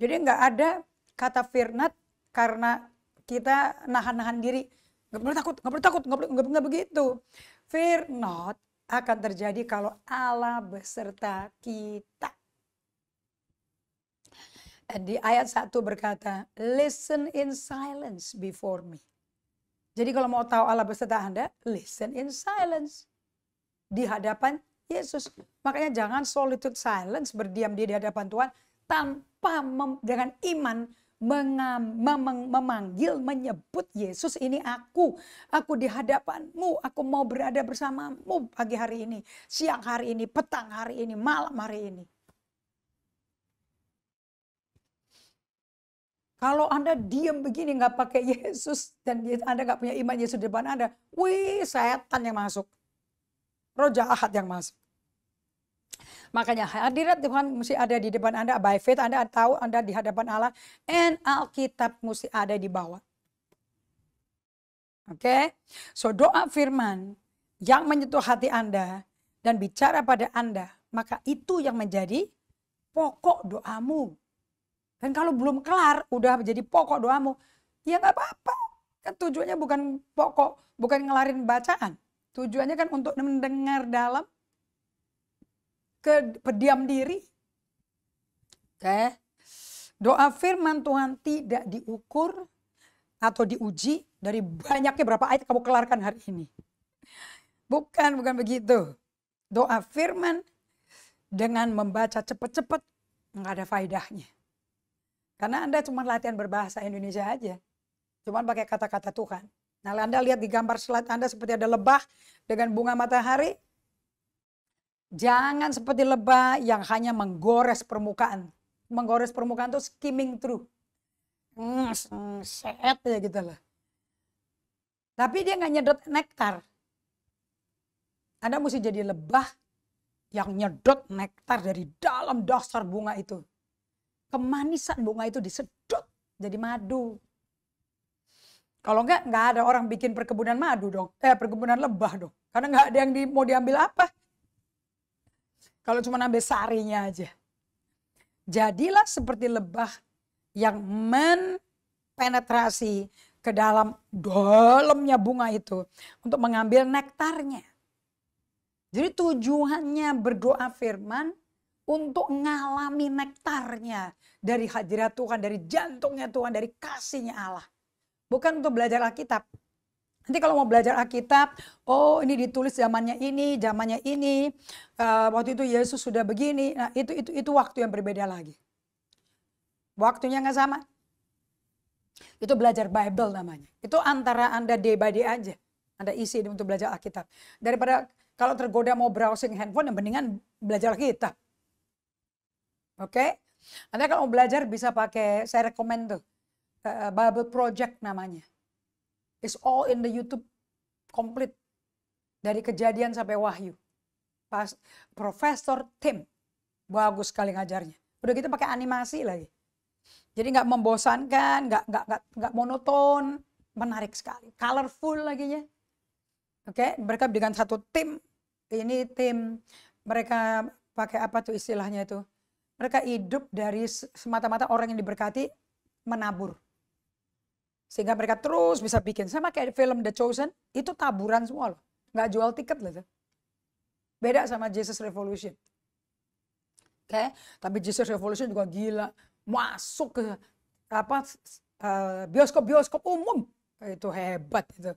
Jadi nggak ada kata firnat karena kita nahan-nahan diri. Nggak perlu takut, nggak perlu takut, nggak begitu. Fear not akan terjadi kalau Allah beserta kita. Di ayat 1 berkata, listen in silence before me. Jadi kalau mau tahu Allah beserta Anda, listen in silence. Di hadapan Yesus. Makanya jangan solitude silence, berdiam diri di hadapan Tuhan tanpa dengan iman mengam, mem, memanggil, menyebut Yesus ini aku. Aku di hadapanmu, aku mau berada bersamamu pagi hari ini, siang hari ini, petang hari ini, malam hari ini. Kalau Anda diam begini nggak pakai Yesus dan Anda nggak punya iman Yesus di depan Anda, wih setan yang masuk. Roh jahat yang masuk. Makanya hadirat Tuhan mesti ada di depan Anda. By faith Anda tahu Anda di hadapan Allah. And Alkitab mesti ada di bawah. Oke? Okay? So doa firman yang menyentuh hati Anda dan bicara pada Anda. Maka itu yang menjadi pokok doamu. Dan kalau belum kelar, udah menjadi pokok doamu. Ya nggak apa-apa. Kan tujuannya bukan pokok, bukan ngelarin bacaan. Tujuannya kan untuk mendengar dalam ke pediam diri. Oke. Doa firman Tuhan tidak diukur atau diuji dari banyaknya berapa ayat kamu kelarkan hari ini. Bukan, bukan begitu. Doa firman dengan membaca cepat-cepat nggak ada faedahnya. Karena Anda cuma latihan berbahasa Indonesia aja. Cuma pakai kata-kata Tuhan. Nah, Anda lihat di gambar slide Anda seperti ada lebah dengan bunga matahari. Jangan seperti lebah yang hanya menggores permukaan. Menggores permukaan itu skimming through. Set ya gitu loh. Tapi dia nggak nyedot nektar. Anda mesti jadi lebah yang nyedot nektar dari dalam dasar bunga itu. Kemanisan bunga itu disedot jadi madu. Kalau enggak, enggak ada orang bikin perkebunan madu dong. Eh, perkebunan lebah dong. Karena enggak ada yang di, mau diambil apa. Kalau cuma ambil sarinya aja. Jadilah seperti lebah yang menpenetrasi ke dalam dalamnya bunga itu untuk mengambil nektarnya. Jadi tujuannya berdoa firman untuk ngalami nektarnya dari hadirat Tuhan, dari jantungnya Tuhan, dari kasihnya Allah. Bukan untuk belajar Alkitab, Nanti kalau mau belajar Alkitab, oh ini ditulis zamannya ini, zamannya ini, uh, waktu itu Yesus sudah begini. Nah itu itu itu waktu yang berbeda lagi. Waktunya nggak sama. Itu belajar Bible namanya. Itu antara anda day by day aja. Anda isi untuk belajar Alkitab. Daripada kalau tergoda mau browsing handphone, yang mendingan belajar Alkitab. Oke? Okay? Anda kalau mau belajar bisa pakai, saya rekomend tuh, uh, Bible Project namanya It's all in the YouTube complete. Dari kejadian sampai wahyu. Pas, Profesor Tim. Bagus sekali ngajarnya. Udah gitu pakai animasi lagi. Jadi nggak membosankan, nggak nggak nggak monoton, menarik sekali, colorful lagi ya. Oke, okay? mereka dengan satu tim, ini tim mereka pakai apa tuh istilahnya itu? Mereka hidup dari semata-mata orang yang diberkati menabur. Sehingga mereka terus bisa bikin. Sama kayak film The Chosen, itu taburan semua loh. Nggak jual tiket loh. itu. Beda sama Jesus Revolution. Oke, okay? tapi Jesus Revolution juga gila. Masuk ke apa eh, bioskop-bioskop umum. Itu hebat itu.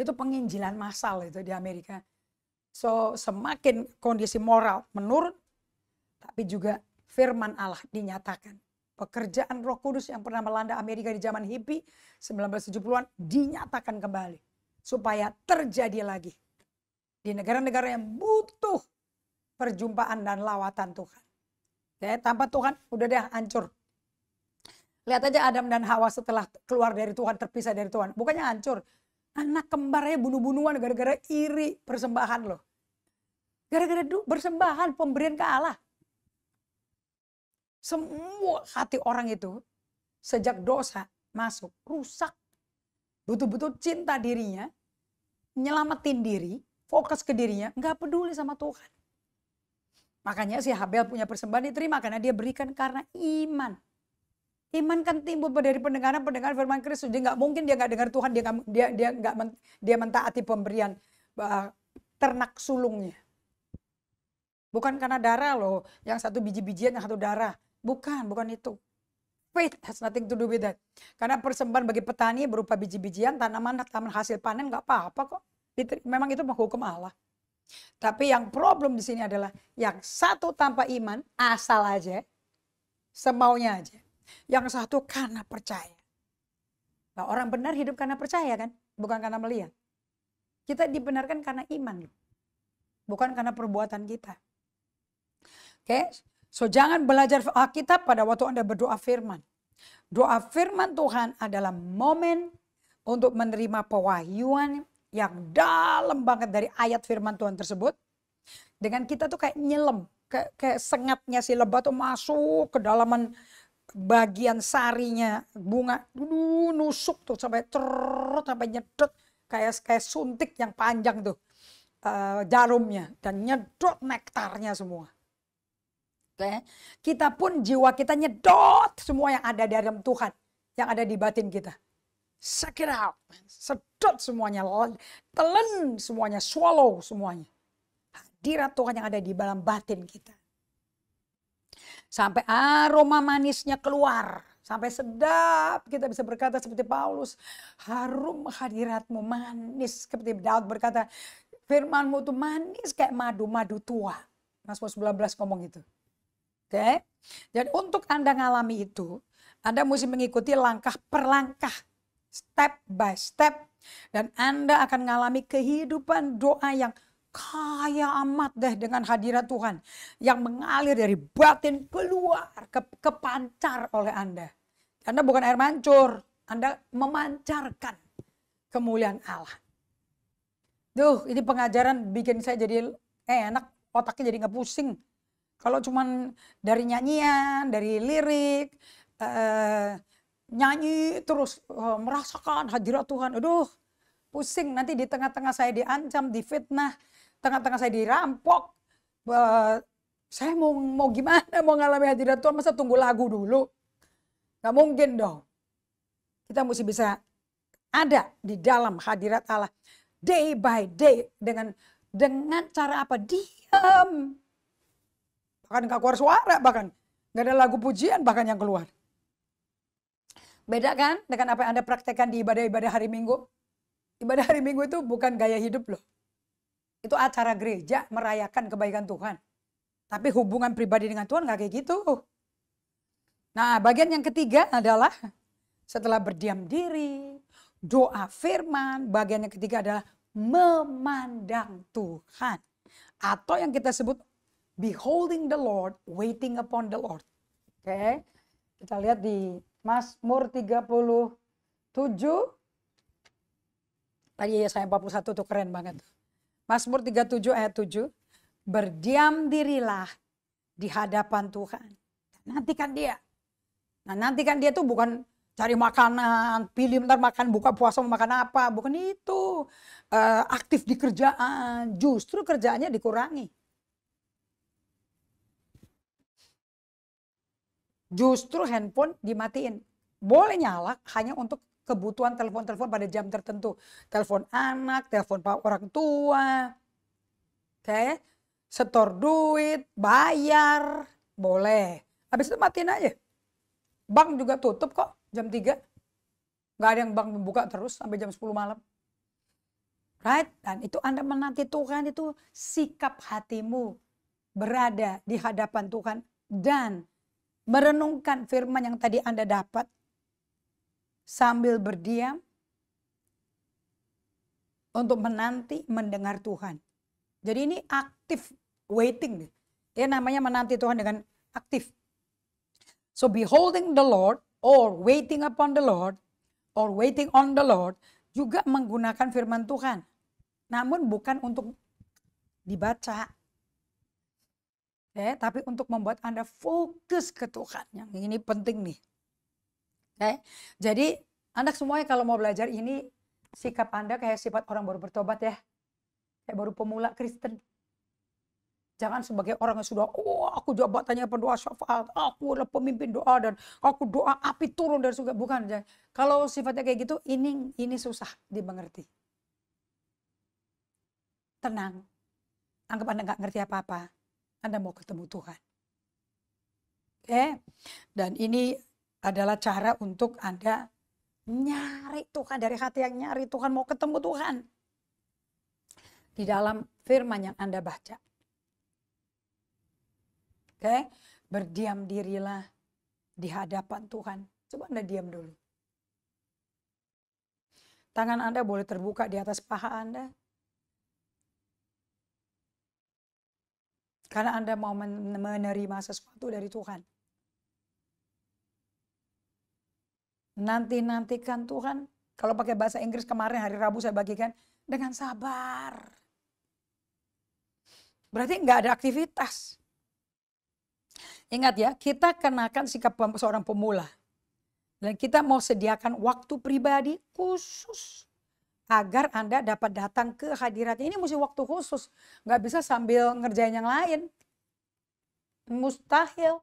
Itu penginjilan massal itu di Amerika. So, semakin kondisi moral menurun, tapi juga firman Allah dinyatakan pekerjaan roh kudus yang pernah melanda Amerika di zaman hippie 1970-an dinyatakan kembali. Supaya terjadi lagi. Di negara-negara yang butuh perjumpaan dan lawatan Tuhan. Ya, tanpa Tuhan udah deh hancur. Lihat aja Adam dan Hawa setelah keluar dari Tuhan, terpisah dari Tuhan. Bukannya hancur. Anak kembarnya bunuh-bunuhan gara-gara iri persembahan loh. Gara-gara bersembahan pemberian ke Allah. Semua hati orang itu sejak dosa masuk rusak. Betul-betul cinta dirinya, nyelamatin diri, fokus ke dirinya, nggak peduli sama Tuhan. Makanya si Habel punya persembahan diterima karena dia berikan karena iman. Iman kan timbul dari pendengaran pendengaran firman Kristus. Dia nggak mungkin dia nggak dengar Tuhan, dia gak, dia dia nggak men, dia mentaati pemberian uh, ternak sulungnya. Bukan karena darah loh, yang satu biji-bijian, yang satu darah. Bukan, bukan itu. Faith has nothing to do with that. Karena persembahan bagi petani berupa biji-bijian, tanaman, tanaman hasil panen nggak apa-apa kok. Memang itu menghukum Allah. Tapi yang problem di sini adalah yang satu tanpa iman asal aja, semaunya aja. Yang satu karena percaya. Nah, orang benar hidup karena percaya kan, bukan karena melihat. Kita dibenarkan karena iman, bukan karena perbuatan kita. Oke, okay? So jangan belajar Alkitab pada waktu Anda berdoa firman. Doa firman Tuhan adalah momen untuk menerima pewahyuan yang dalam banget dari ayat firman Tuhan tersebut. Dengan kita tuh kayak nyelam, kayak, kayak sengatnya si lebah tuh masuk ke dalaman bagian sarinya bunga dulu nusuk tuh sampai terut sampai nyedot kayak kayak suntik yang panjang tuh uh, jarumnya dan nyedot nektarnya semua Okay? Kita pun jiwa kita nyedot semua yang ada di dalam Tuhan. Yang ada di batin kita. Suck it out. Sedot semuanya. Telen semuanya. Swallow semuanya. Hadirat Tuhan yang ada di dalam batin kita. Sampai aroma manisnya keluar. Sampai sedap kita bisa berkata seperti Paulus. Harum hadiratmu manis. Seperti Daud berkata firmanmu itu manis kayak madu-madu tua. Mas 19 ngomong itu. Oke. Okay? Jadi untuk Anda ngalami itu, Anda mesti mengikuti langkah per langkah, step by step dan Anda akan mengalami kehidupan doa yang kaya amat deh dengan hadirat Tuhan yang mengalir dari batin keluar ke kepancar oleh Anda. Anda bukan air mancur, Anda memancarkan kemuliaan Allah. Duh, ini pengajaran bikin saya jadi enak, otaknya jadi nggak pusing. Kalau cuman dari nyanyian, dari lirik, uh, nyanyi terus uh, merasakan hadirat Tuhan, aduh pusing nanti di tengah-tengah saya diancam, difitnah, tengah-tengah saya dirampok, uh, saya mau mau gimana mau ngalami hadirat Tuhan masa tunggu lagu dulu Gak mungkin dong kita mesti bisa ada di dalam hadirat Allah day by day dengan dengan cara apa diam bahkan gak keluar suara bahkan nggak ada lagu pujian bahkan yang keluar beda kan dengan apa yang anda praktekkan di ibadah-ibadah hari minggu ibadah hari minggu itu bukan gaya hidup loh itu acara gereja merayakan kebaikan Tuhan tapi hubungan pribadi dengan Tuhan nggak kayak gitu nah bagian yang ketiga adalah setelah berdiam diri doa firman bagian yang ketiga adalah memandang Tuhan atau yang kita sebut beholding the Lord, waiting upon the Lord. Oke. Okay. Kita lihat di Mazmur 37 Tadi ya saya 41 tuh keren banget. Mazmur 37 ayat 7. Berdiam dirilah di hadapan Tuhan. Nantikan dia. Nah nantikan dia tuh bukan cari makanan, pilih ntar makan buka puasa mau makan apa, bukan itu. Uh, aktif di kerjaan, justru kerjaannya dikurangi. justru handphone dimatiin. Boleh nyala hanya untuk kebutuhan telepon-telepon pada jam tertentu. Telepon anak, telepon orang tua, oke, okay? setor duit, bayar, boleh. Habis itu matiin aja. Bank juga tutup kok jam 3. Gak ada yang bank membuka terus sampai jam 10 malam. Right? Dan itu Anda menanti Tuhan itu sikap hatimu berada di hadapan Tuhan dan merenungkan firman yang tadi Anda dapat sambil berdiam untuk menanti mendengar Tuhan. Jadi ini aktif waiting. Ya namanya menanti Tuhan dengan aktif. So beholding the Lord or waiting upon the Lord or waiting on the Lord juga menggunakan firman Tuhan. Namun bukan untuk dibaca, okay? tapi untuk membuat Anda fokus ke Tuhan. Yang ini penting nih. Okay? Jadi anak semuanya kalau mau belajar ini sikap Anda kayak sifat orang baru bertobat ya. Kayak baru pemula Kristen. Jangan sebagai orang yang sudah, oh aku jabatannya pendoa syafaat, aku adalah pemimpin doa dan aku doa api turun dari surga. Bukan. Jangan. Kalau sifatnya kayak gitu, ini ini susah dimengerti. Tenang. Anggap Anda nggak ngerti apa-apa anda mau ketemu Tuhan. Oke, dan ini adalah cara untuk Anda nyari Tuhan dari hati yang nyari Tuhan, mau ketemu Tuhan. Di dalam firman yang Anda baca. Oke, berdiam dirilah di hadapan Tuhan. Coba Anda diam dulu. Tangan Anda boleh terbuka di atas paha Anda. Karena Anda mau menerima sesuatu dari Tuhan. Nanti-nantikan Tuhan, kalau pakai bahasa Inggris kemarin hari Rabu saya bagikan, dengan sabar. Berarti nggak ada aktivitas. Ingat ya, kita kenakan sikap seorang pemula. Dan kita mau sediakan waktu pribadi khusus agar Anda dapat datang ke hadirat. Ini mesti waktu khusus, nggak bisa sambil ngerjain yang lain. Mustahil.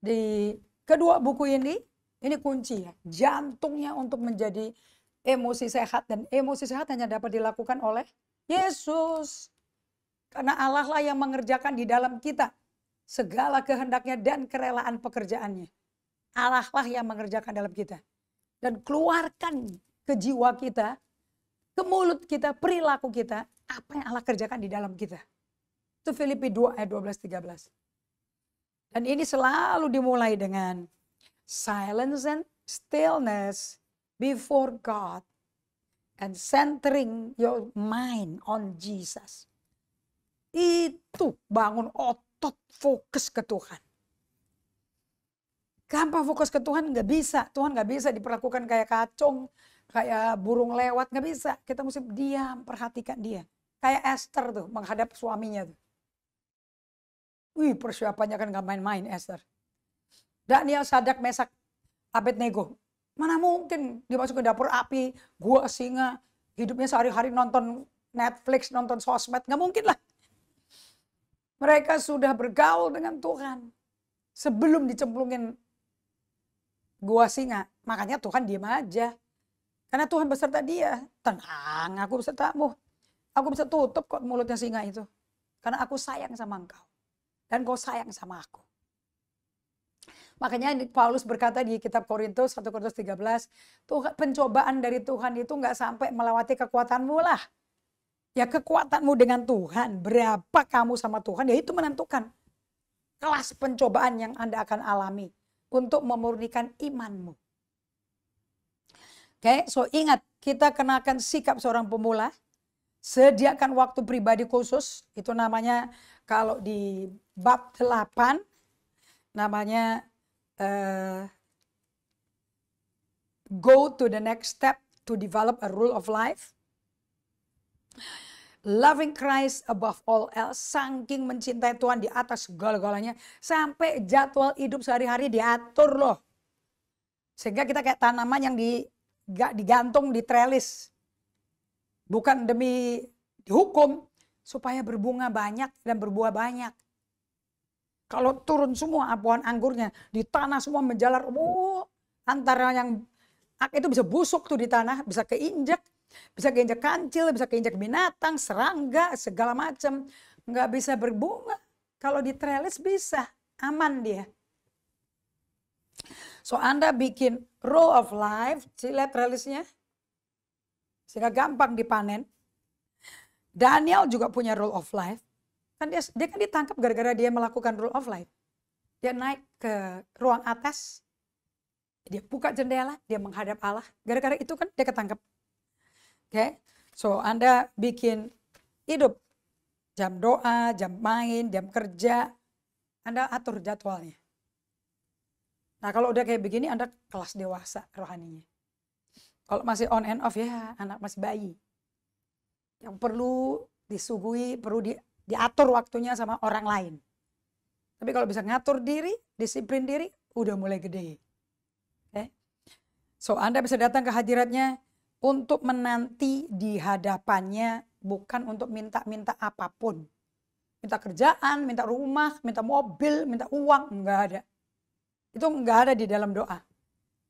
Di kedua buku ini, ini kunci ya, jantungnya untuk menjadi emosi sehat. Dan emosi sehat hanya dapat dilakukan oleh Yesus. Karena Allah lah yang mengerjakan di dalam kita segala kehendaknya dan kerelaan pekerjaannya. Allah lah yang mengerjakan dalam kita. Dan keluarkan ke jiwa kita ke mulut kita, perilaku kita, apa yang Allah kerjakan di dalam kita. Itu Filipi 2 ayat 12 13. Dan ini selalu dimulai dengan silence and stillness before God and centering your mind on Jesus. Itu bangun otot fokus ke Tuhan. Gampang fokus ke Tuhan nggak bisa. Tuhan nggak bisa diperlakukan kayak kacung kayak burung lewat nggak bisa kita mesti diam perhatikan dia kayak Esther tuh menghadap suaminya tuh wih persiapannya kan nggak main-main Esther Daniel Sadak Mesak Abednego mana mungkin dia masuk ke dapur api gua singa hidupnya sehari-hari nonton Netflix nonton sosmed nggak mungkin lah mereka sudah bergaul dengan Tuhan sebelum dicemplungin gua singa makanya Tuhan diam aja karena Tuhan beserta dia. Tenang, aku besertamu. Aku bisa tutup kok mulutnya singa itu. Karena aku sayang sama engkau. Dan kau sayang sama aku. Makanya Paulus berkata di kitab Korintus 1 Korintus 13, Tuhan, pencobaan dari Tuhan itu nggak sampai melewati kekuatanmu lah. Ya kekuatanmu dengan Tuhan, berapa kamu sama Tuhan, ya itu menentukan kelas pencobaan yang Anda akan alami untuk memurnikan imanmu. Oke, okay? so ingat kita kenakan sikap seorang pemula. Sediakan waktu pribadi khusus, itu namanya kalau di bab 8 namanya uh, go to the next step to develop a rule of life. Loving Christ above all else, saking mencintai Tuhan di atas segala-galanya, sampai jadwal hidup sehari-hari diatur loh. Sehingga kita kayak tanaman yang di gak digantung di trellis. Bukan demi dihukum supaya berbunga banyak dan berbuah banyak. Kalau turun semua pohon anggurnya, di tanah semua menjalar, oh, antara yang itu bisa busuk tuh di tanah, bisa keinjak bisa keinjak kancil, bisa keinjak binatang, serangga, segala macam. Nggak bisa berbunga. Kalau di trellis bisa, aman dia. So Anda bikin row of life, lihat relisnya sehingga gampang dipanen. Daniel juga punya rule of life. Kan dia, dia kan ditangkap gara-gara dia melakukan rule of life. Dia naik ke ruang atas, dia buka jendela, dia menghadap Allah. Gara-gara itu kan dia ketangkep. Oke, okay? so Anda bikin hidup jam doa, jam main, jam kerja, Anda atur jadwalnya. Nah kalau udah kayak begini Anda kelas dewasa rohaninya. Kalau masih on and off ya anak masih bayi. Yang perlu disuguhi, perlu di, diatur waktunya sama orang lain. Tapi kalau bisa ngatur diri, disiplin diri, udah mulai gede. Okay. So Anda bisa datang ke hadiratnya untuk menanti di hadapannya, bukan untuk minta-minta apapun. Minta kerjaan, minta rumah, minta mobil, minta uang, enggak ada itu nggak ada di dalam doa.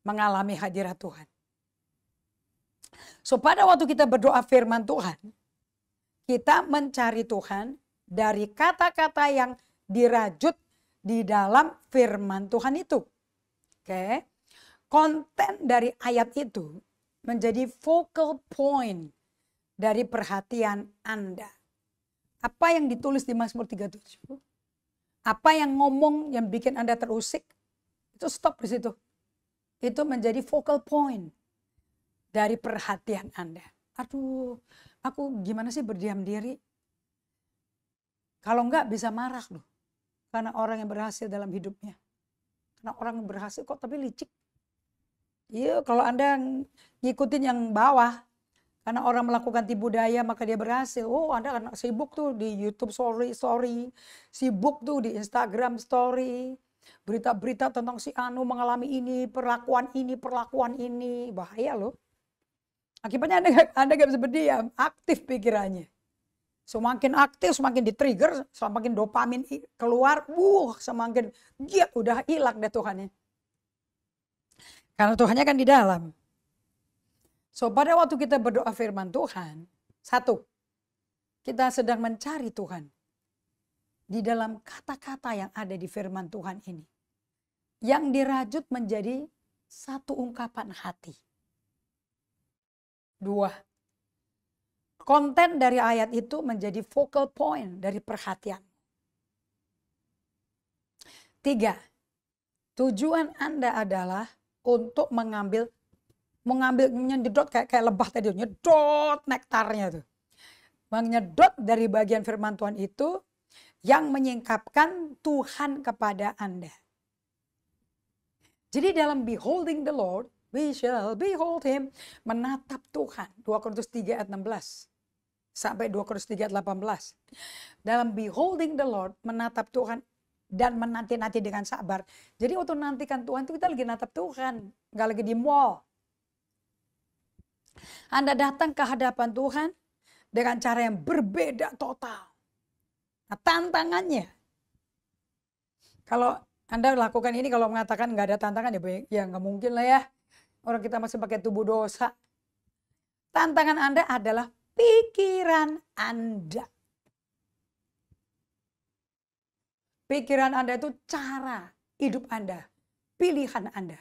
Mengalami hadirat Tuhan. So pada waktu kita berdoa firman Tuhan, kita mencari Tuhan dari kata-kata yang dirajut di dalam firman Tuhan itu. Oke. Okay? Konten dari ayat itu menjadi focal point dari perhatian Anda. Apa yang ditulis di Mazmur 37? Apa yang ngomong yang bikin Anda terusik? Itu stop di situ. Itu menjadi focal point dari perhatian Anda. Aduh, aku gimana sih berdiam diri? Kalau enggak bisa marah loh. Karena orang yang berhasil dalam hidupnya. Karena orang yang berhasil kok tapi licik. Iya, kalau Anda ngikutin yang bawah, karena orang melakukan tipu daya maka dia berhasil. Oh Anda kan sibuk tuh di YouTube story, story, sibuk tuh di Instagram story, Berita-berita tentang si Anu mengalami ini, perlakuan ini, perlakuan ini. Bahaya loh. Akibatnya Anda, anda gak bisa berdiam. Aktif pikirannya. Semakin aktif, semakin di-trigger, semakin dopamin keluar, wuh, semakin giat, udah hilang deh Tuhannya. Karena Tuhannya kan di dalam. So pada waktu kita berdoa firman Tuhan, satu, kita sedang mencari Tuhan di dalam kata-kata yang ada di firman Tuhan ini. Yang dirajut menjadi satu ungkapan hati. Dua, konten dari ayat itu menjadi focal point dari perhatian. Tiga, tujuan Anda adalah untuk mengambil mengambil menyedot kayak kayak lebah tadi nyedot nektarnya tuh. Menyedot dari bagian firman Tuhan itu yang menyingkapkan Tuhan kepada Anda. Jadi dalam beholding the Lord, we shall behold him, menatap Tuhan. 2 Korintus 3 ayat 16 sampai 2 Korintus 3 ayat 18. Dalam beholding the Lord, menatap Tuhan dan menanti-nanti dengan sabar. Jadi waktu nantikan Tuhan itu kita lagi natap Tuhan, nggak lagi di mall. Anda datang ke hadapan Tuhan dengan cara yang berbeda total. Nah, tantangannya. Kalau Anda lakukan ini, kalau mengatakan nggak ada tantangan, ya, ya nggak mungkin lah ya. Orang kita masih pakai tubuh dosa. Tantangan Anda adalah pikiran Anda. Pikiran Anda itu cara hidup Anda, pilihan Anda.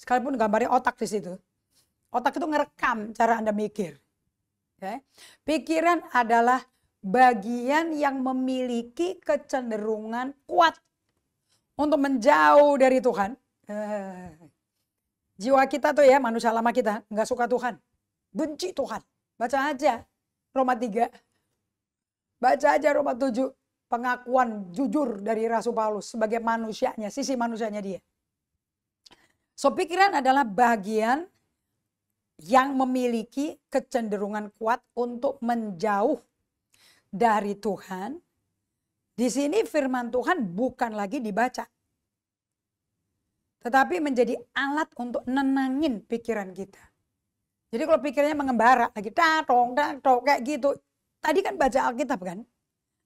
Sekalipun gambarnya otak di situ. Otak itu ngerekam cara Anda mikir. Okay. Ya. Pikiran adalah bagian yang memiliki kecenderungan kuat untuk menjauh dari Tuhan. Eh, jiwa kita tuh ya, manusia lama kita, nggak suka Tuhan. Benci Tuhan. Baca aja Roma 3. Baca aja Roma 7. Pengakuan jujur dari Rasul Paulus sebagai manusianya, sisi manusianya dia. So pikiran adalah bagian yang memiliki kecenderungan kuat untuk menjauh dari Tuhan, di sini firman Tuhan bukan lagi dibaca. Tetapi menjadi alat untuk nenangin pikiran kita. Jadi kalau pikirannya mengembara lagi tatong, tatong kayak gitu. Tadi kan baca Alkitab kan?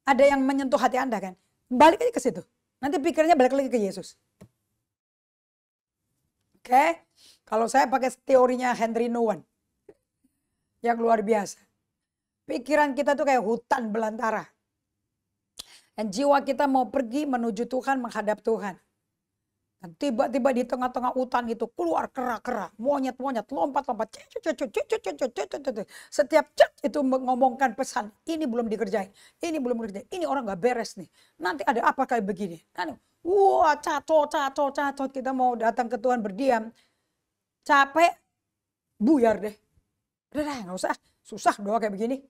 Ada yang menyentuh hati Anda kan? Balik aja ke situ. Nanti pikirannya balik lagi ke Yesus. Oke? Kalau saya pakai teorinya Henry Nouwen. Yang luar biasa. Pikiran kita tuh kayak hutan belantara. Dan jiwa kita mau pergi menuju Tuhan, menghadap Tuhan. Dan tiba-tiba di tengah-tengah hutan itu keluar kera-kera, monyet-monyet, lompat-lompat. Setiap cek itu mengomongkan pesan, ini belum dikerjain, ini belum dikerjain, ini orang gak beres nih. Nanti ada apa kayak begini. Nanti, wah catot, catot, catot, kita mau datang ke Tuhan berdiam. Capek, buyar deh. Udah gak usah, susah doa kayak begini.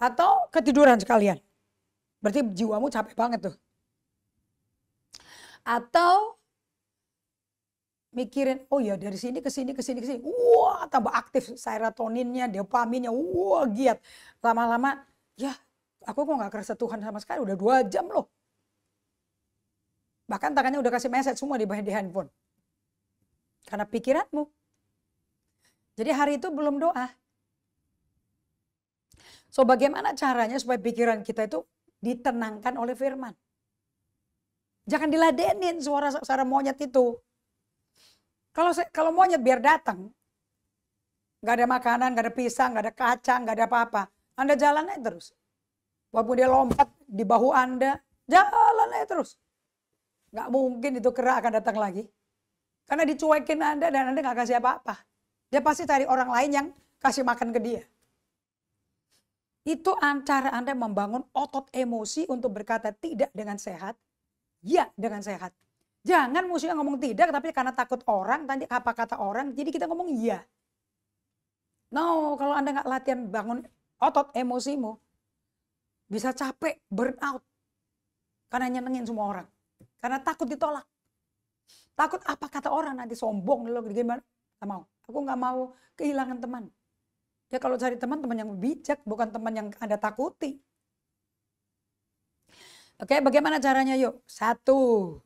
Atau ketiduran sekalian. Berarti jiwamu capek banget tuh. Atau mikirin, oh ya dari sini ke sini ke sini ke sini. Wah, tambah aktif serotoninnya, dopaminnya, wah giat. Lama-lama, ya aku kok nggak kerasa Tuhan sama sekali, udah dua jam loh. Bahkan tangannya udah kasih message semua di di handphone. Karena pikiranmu. Jadi hari itu belum doa. So bagaimana caranya supaya pikiran kita itu ditenangkan oleh firman. Jangan diladenin suara suara monyet itu. Kalau kalau monyet biar datang, nggak ada makanan, nggak ada pisang, nggak ada kacang, nggak ada apa-apa. Anda jalan aja terus. Walaupun dia lompat di bahu Anda, jalan aja terus. Nggak mungkin itu kera akan datang lagi. Karena dicuekin Anda dan Anda nggak kasih apa-apa. Dia pasti cari orang lain yang kasih makan ke dia. Itu cara Anda membangun otot emosi untuk berkata tidak dengan sehat, ya dengan sehat. Jangan musuhnya ngomong tidak tapi karena takut orang, tadi apa kata orang, jadi kita ngomong ya. No, kalau Anda nggak latihan bangun otot emosimu, bisa capek, burn out. Karena nyenengin semua orang. Karena takut ditolak. Takut apa kata orang nanti sombong lo gimana. Gak mau. Aku nggak mau kehilangan teman. Ya kalau cari teman-teman yang bijak, bukan teman yang Anda takuti. Oke, bagaimana caranya yuk? Satu,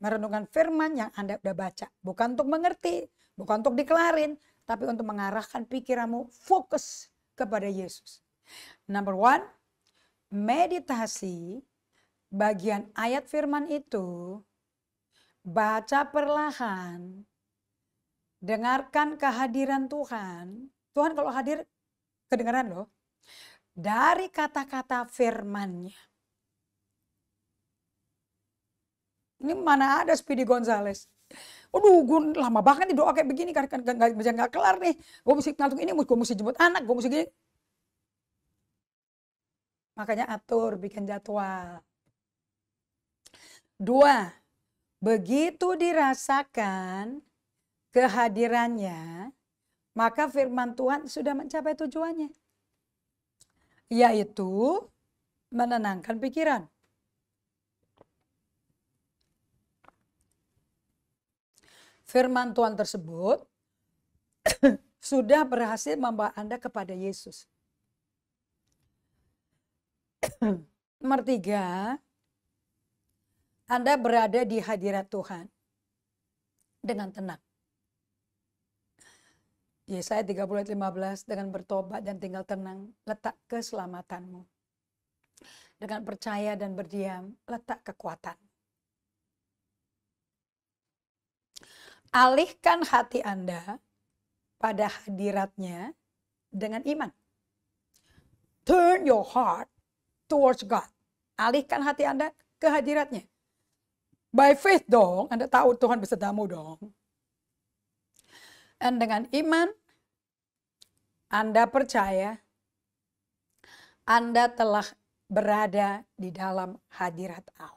merenungkan firman yang Anda udah baca. Bukan untuk mengerti, bukan untuk dikelarin, tapi untuk mengarahkan pikiranmu fokus kepada Yesus. Number one, meditasi bagian ayat firman itu, baca perlahan, dengarkan kehadiran Tuhan, Tuhan kalau hadir kedengaran loh. Dari kata-kata firmannya. Ini mana ada Speedy Gonzales. Aduh, gue lama banget nih doa kayak begini. karena kan, gak, gak, gak kelar nih. Gue mesti ngantuk ini, gue mesti jemput anak, gue mesti gini. Makanya atur, bikin jadwal. Dua, begitu dirasakan kehadirannya, maka firman Tuhan sudah mencapai tujuannya. Yaitu menenangkan pikiran. Firman Tuhan tersebut [COUGHS] sudah berhasil membawa Anda kepada Yesus. [COUGHS] Nomor tiga, Anda berada di hadirat Tuhan dengan tenang. Yesaya 30 ayat 15 dengan bertobat dan tinggal tenang letak keselamatanmu. Dengan percaya dan berdiam letak kekuatan. Alihkan hati Anda pada hadiratnya dengan iman. Turn your heart towards God. Alihkan hati Anda ke hadiratnya. By faith dong, Anda tahu Tuhan besertamu dong. Dan dengan iman, Anda percaya Anda telah berada di dalam hadirat Allah.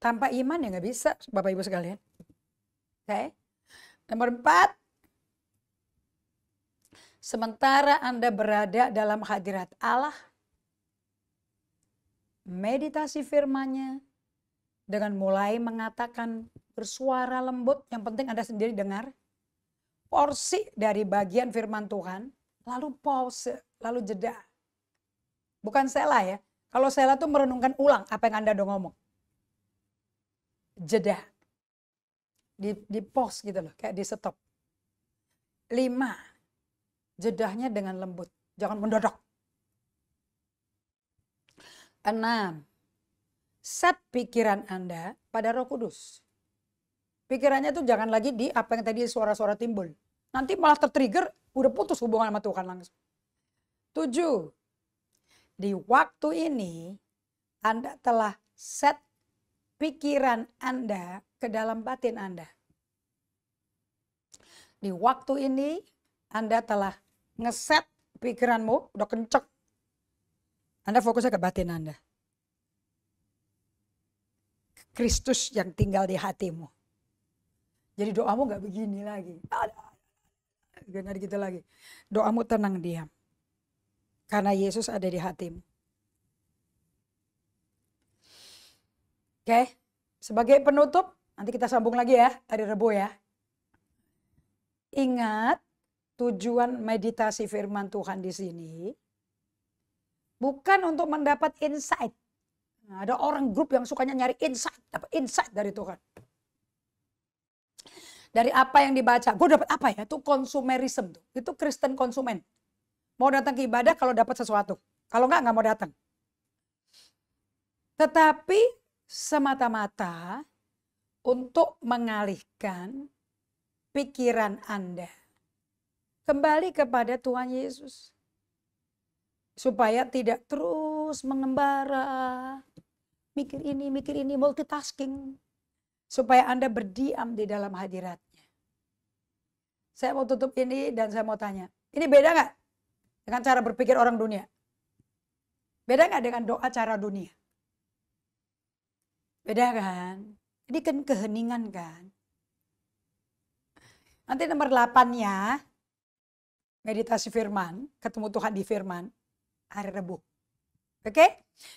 Tanpa iman ya nggak bisa, Bapak Ibu sekalian. Oke. Okay? Nomor empat, sementara Anda berada dalam hadirat Allah, meditasi firman dengan mulai mengatakan bersuara lembut, yang penting Anda sendiri dengar. Porsi dari bagian firman Tuhan, lalu pause, lalu jeda. Bukan sela ya. Kalau sela tuh merenungkan ulang apa yang Anda udah ngomong. Jeda. Di, di pause gitu loh, kayak di stop. Lima, jedahnya dengan lembut. Jangan mendadak. Enam, set pikiran Anda pada Roh Kudus. Pikirannya tuh jangan lagi di apa yang tadi suara-suara timbul. Nanti malah tertrigger, udah putus hubungan sama Tuhan langsung. Tujuh, di waktu ini Anda telah set pikiran Anda ke dalam batin Anda. Di waktu ini Anda telah ngeset pikiranmu, udah kenceng. Anda fokusnya ke batin Anda. Kristus yang tinggal di hatimu. Jadi doamu gak begini lagi. Gak gitu lagi. Doamu tenang diam. Karena Yesus ada di hatimu. Oke, sebagai penutup, nanti kita sambung lagi ya, hari Rebo ya. Ingat, tujuan meditasi firman Tuhan di sini bukan untuk mendapat insight Nah, ada orang grup yang sukanya nyari insight, dapat insight dari Tuhan. Dari apa yang dibaca, gue dapat apa ya? Itu konsumerisme tuh. Itu Kristen konsumen. Mau datang ke ibadah kalau dapat sesuatu. Kalau enggak, enggak mau datang. Tetapi semata-mata untuk mengalihkan pikiran Anda kembali kepada Tuhan Yesus supaya tidak terus terus mengembara, eh, mikir ini, mikir ini, multitasking. Supaya Anda berdiam di dalam hadiratnya. Saya mau tutup ini dan saya mau tanya. Ini beda nggak dengan cara berpikir orang dunia? Beda nggak dengan doa cara dunia? Beda kan? Ini kan keheningan kan? Nanti nomor 8 ya, meditasi firman, ketemu Tuhan di firman, hari Rebuk. Oke? Okay?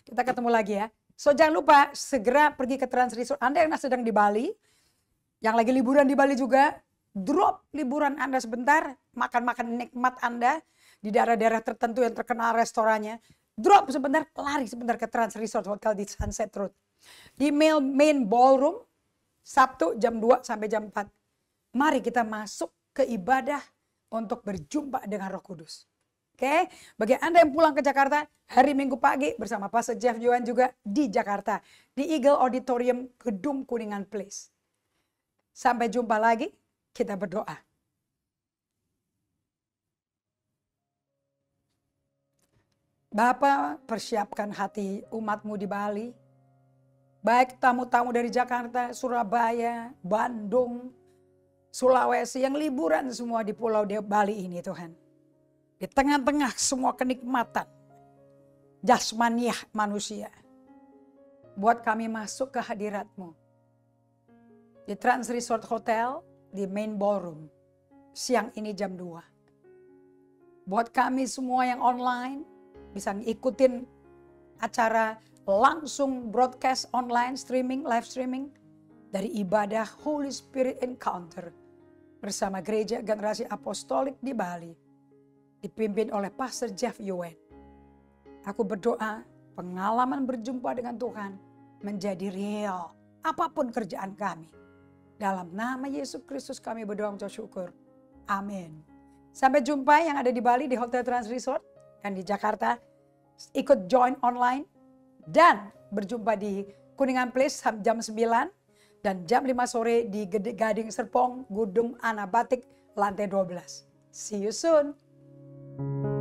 Kita ketemu lagi ya. So jangan lupa segera pergi ke Trans Resort. Anda yang sedang di Bali, yang lagi liburan di Bali juga, drop liburan Anda sebentar, makan-makan nikmat Anda di daerah-daerah tertentu yang terkenal restorannya. Drop sebentar, lari sebentar ke Trans Resort Hotel di Sunset Road. Di main ballroom, Sabtu jam 2 sampai jam 4. Mari kita masuk ke ibadah untuk berjumpa dengan Roh Kudus. Oke, okay? bagi Anda yang pulang ke Jakarta, hari Minggu pagi bersama Pastor Jeff Yuan juga di Jakarta, di Eagle Auditorium Gedung Kuningan Place. Sampai jumpa lagi, kita berdoa. Bapa persiapkan hati umatmu di Bali, baik tamu-tamu dari Jakarta, Surabaya, Bandung, Sulawesi yang liburan semua di pulau Bali ini Tuhan. Di tengah-tengah semua kenikmatan jasmaniah manusia. Buat kami masuk ke hadiratmu. Di Trans Resort Hotel, di main ballroom. Siang ini jam 2. Buat kami semua yang online, bisa ngikutin acara langsung broadcast online streaming, live streaming dari ibadah Holy Spirit Encounter bersama Gereja Generasi Apostolik di Bali dipimpin oleh Pastor Jeff Yuen. Aku berdoa pengalaman berjumpa dengan Tuhan menjadi real apapun kerjaan kami. Dalam nama Yesus Kristus kami berdoa untuk syukur. Amin. Sampai jumpa yang ada di Bali di Hotel Trans Resort dan di Jakarta. Ikut join online dan berjumpa di Kuningan Place jam 9 dan jam 5 sore di Gading Serpong, Gudung Anabatik, lantai 12. See you soon. Thank you.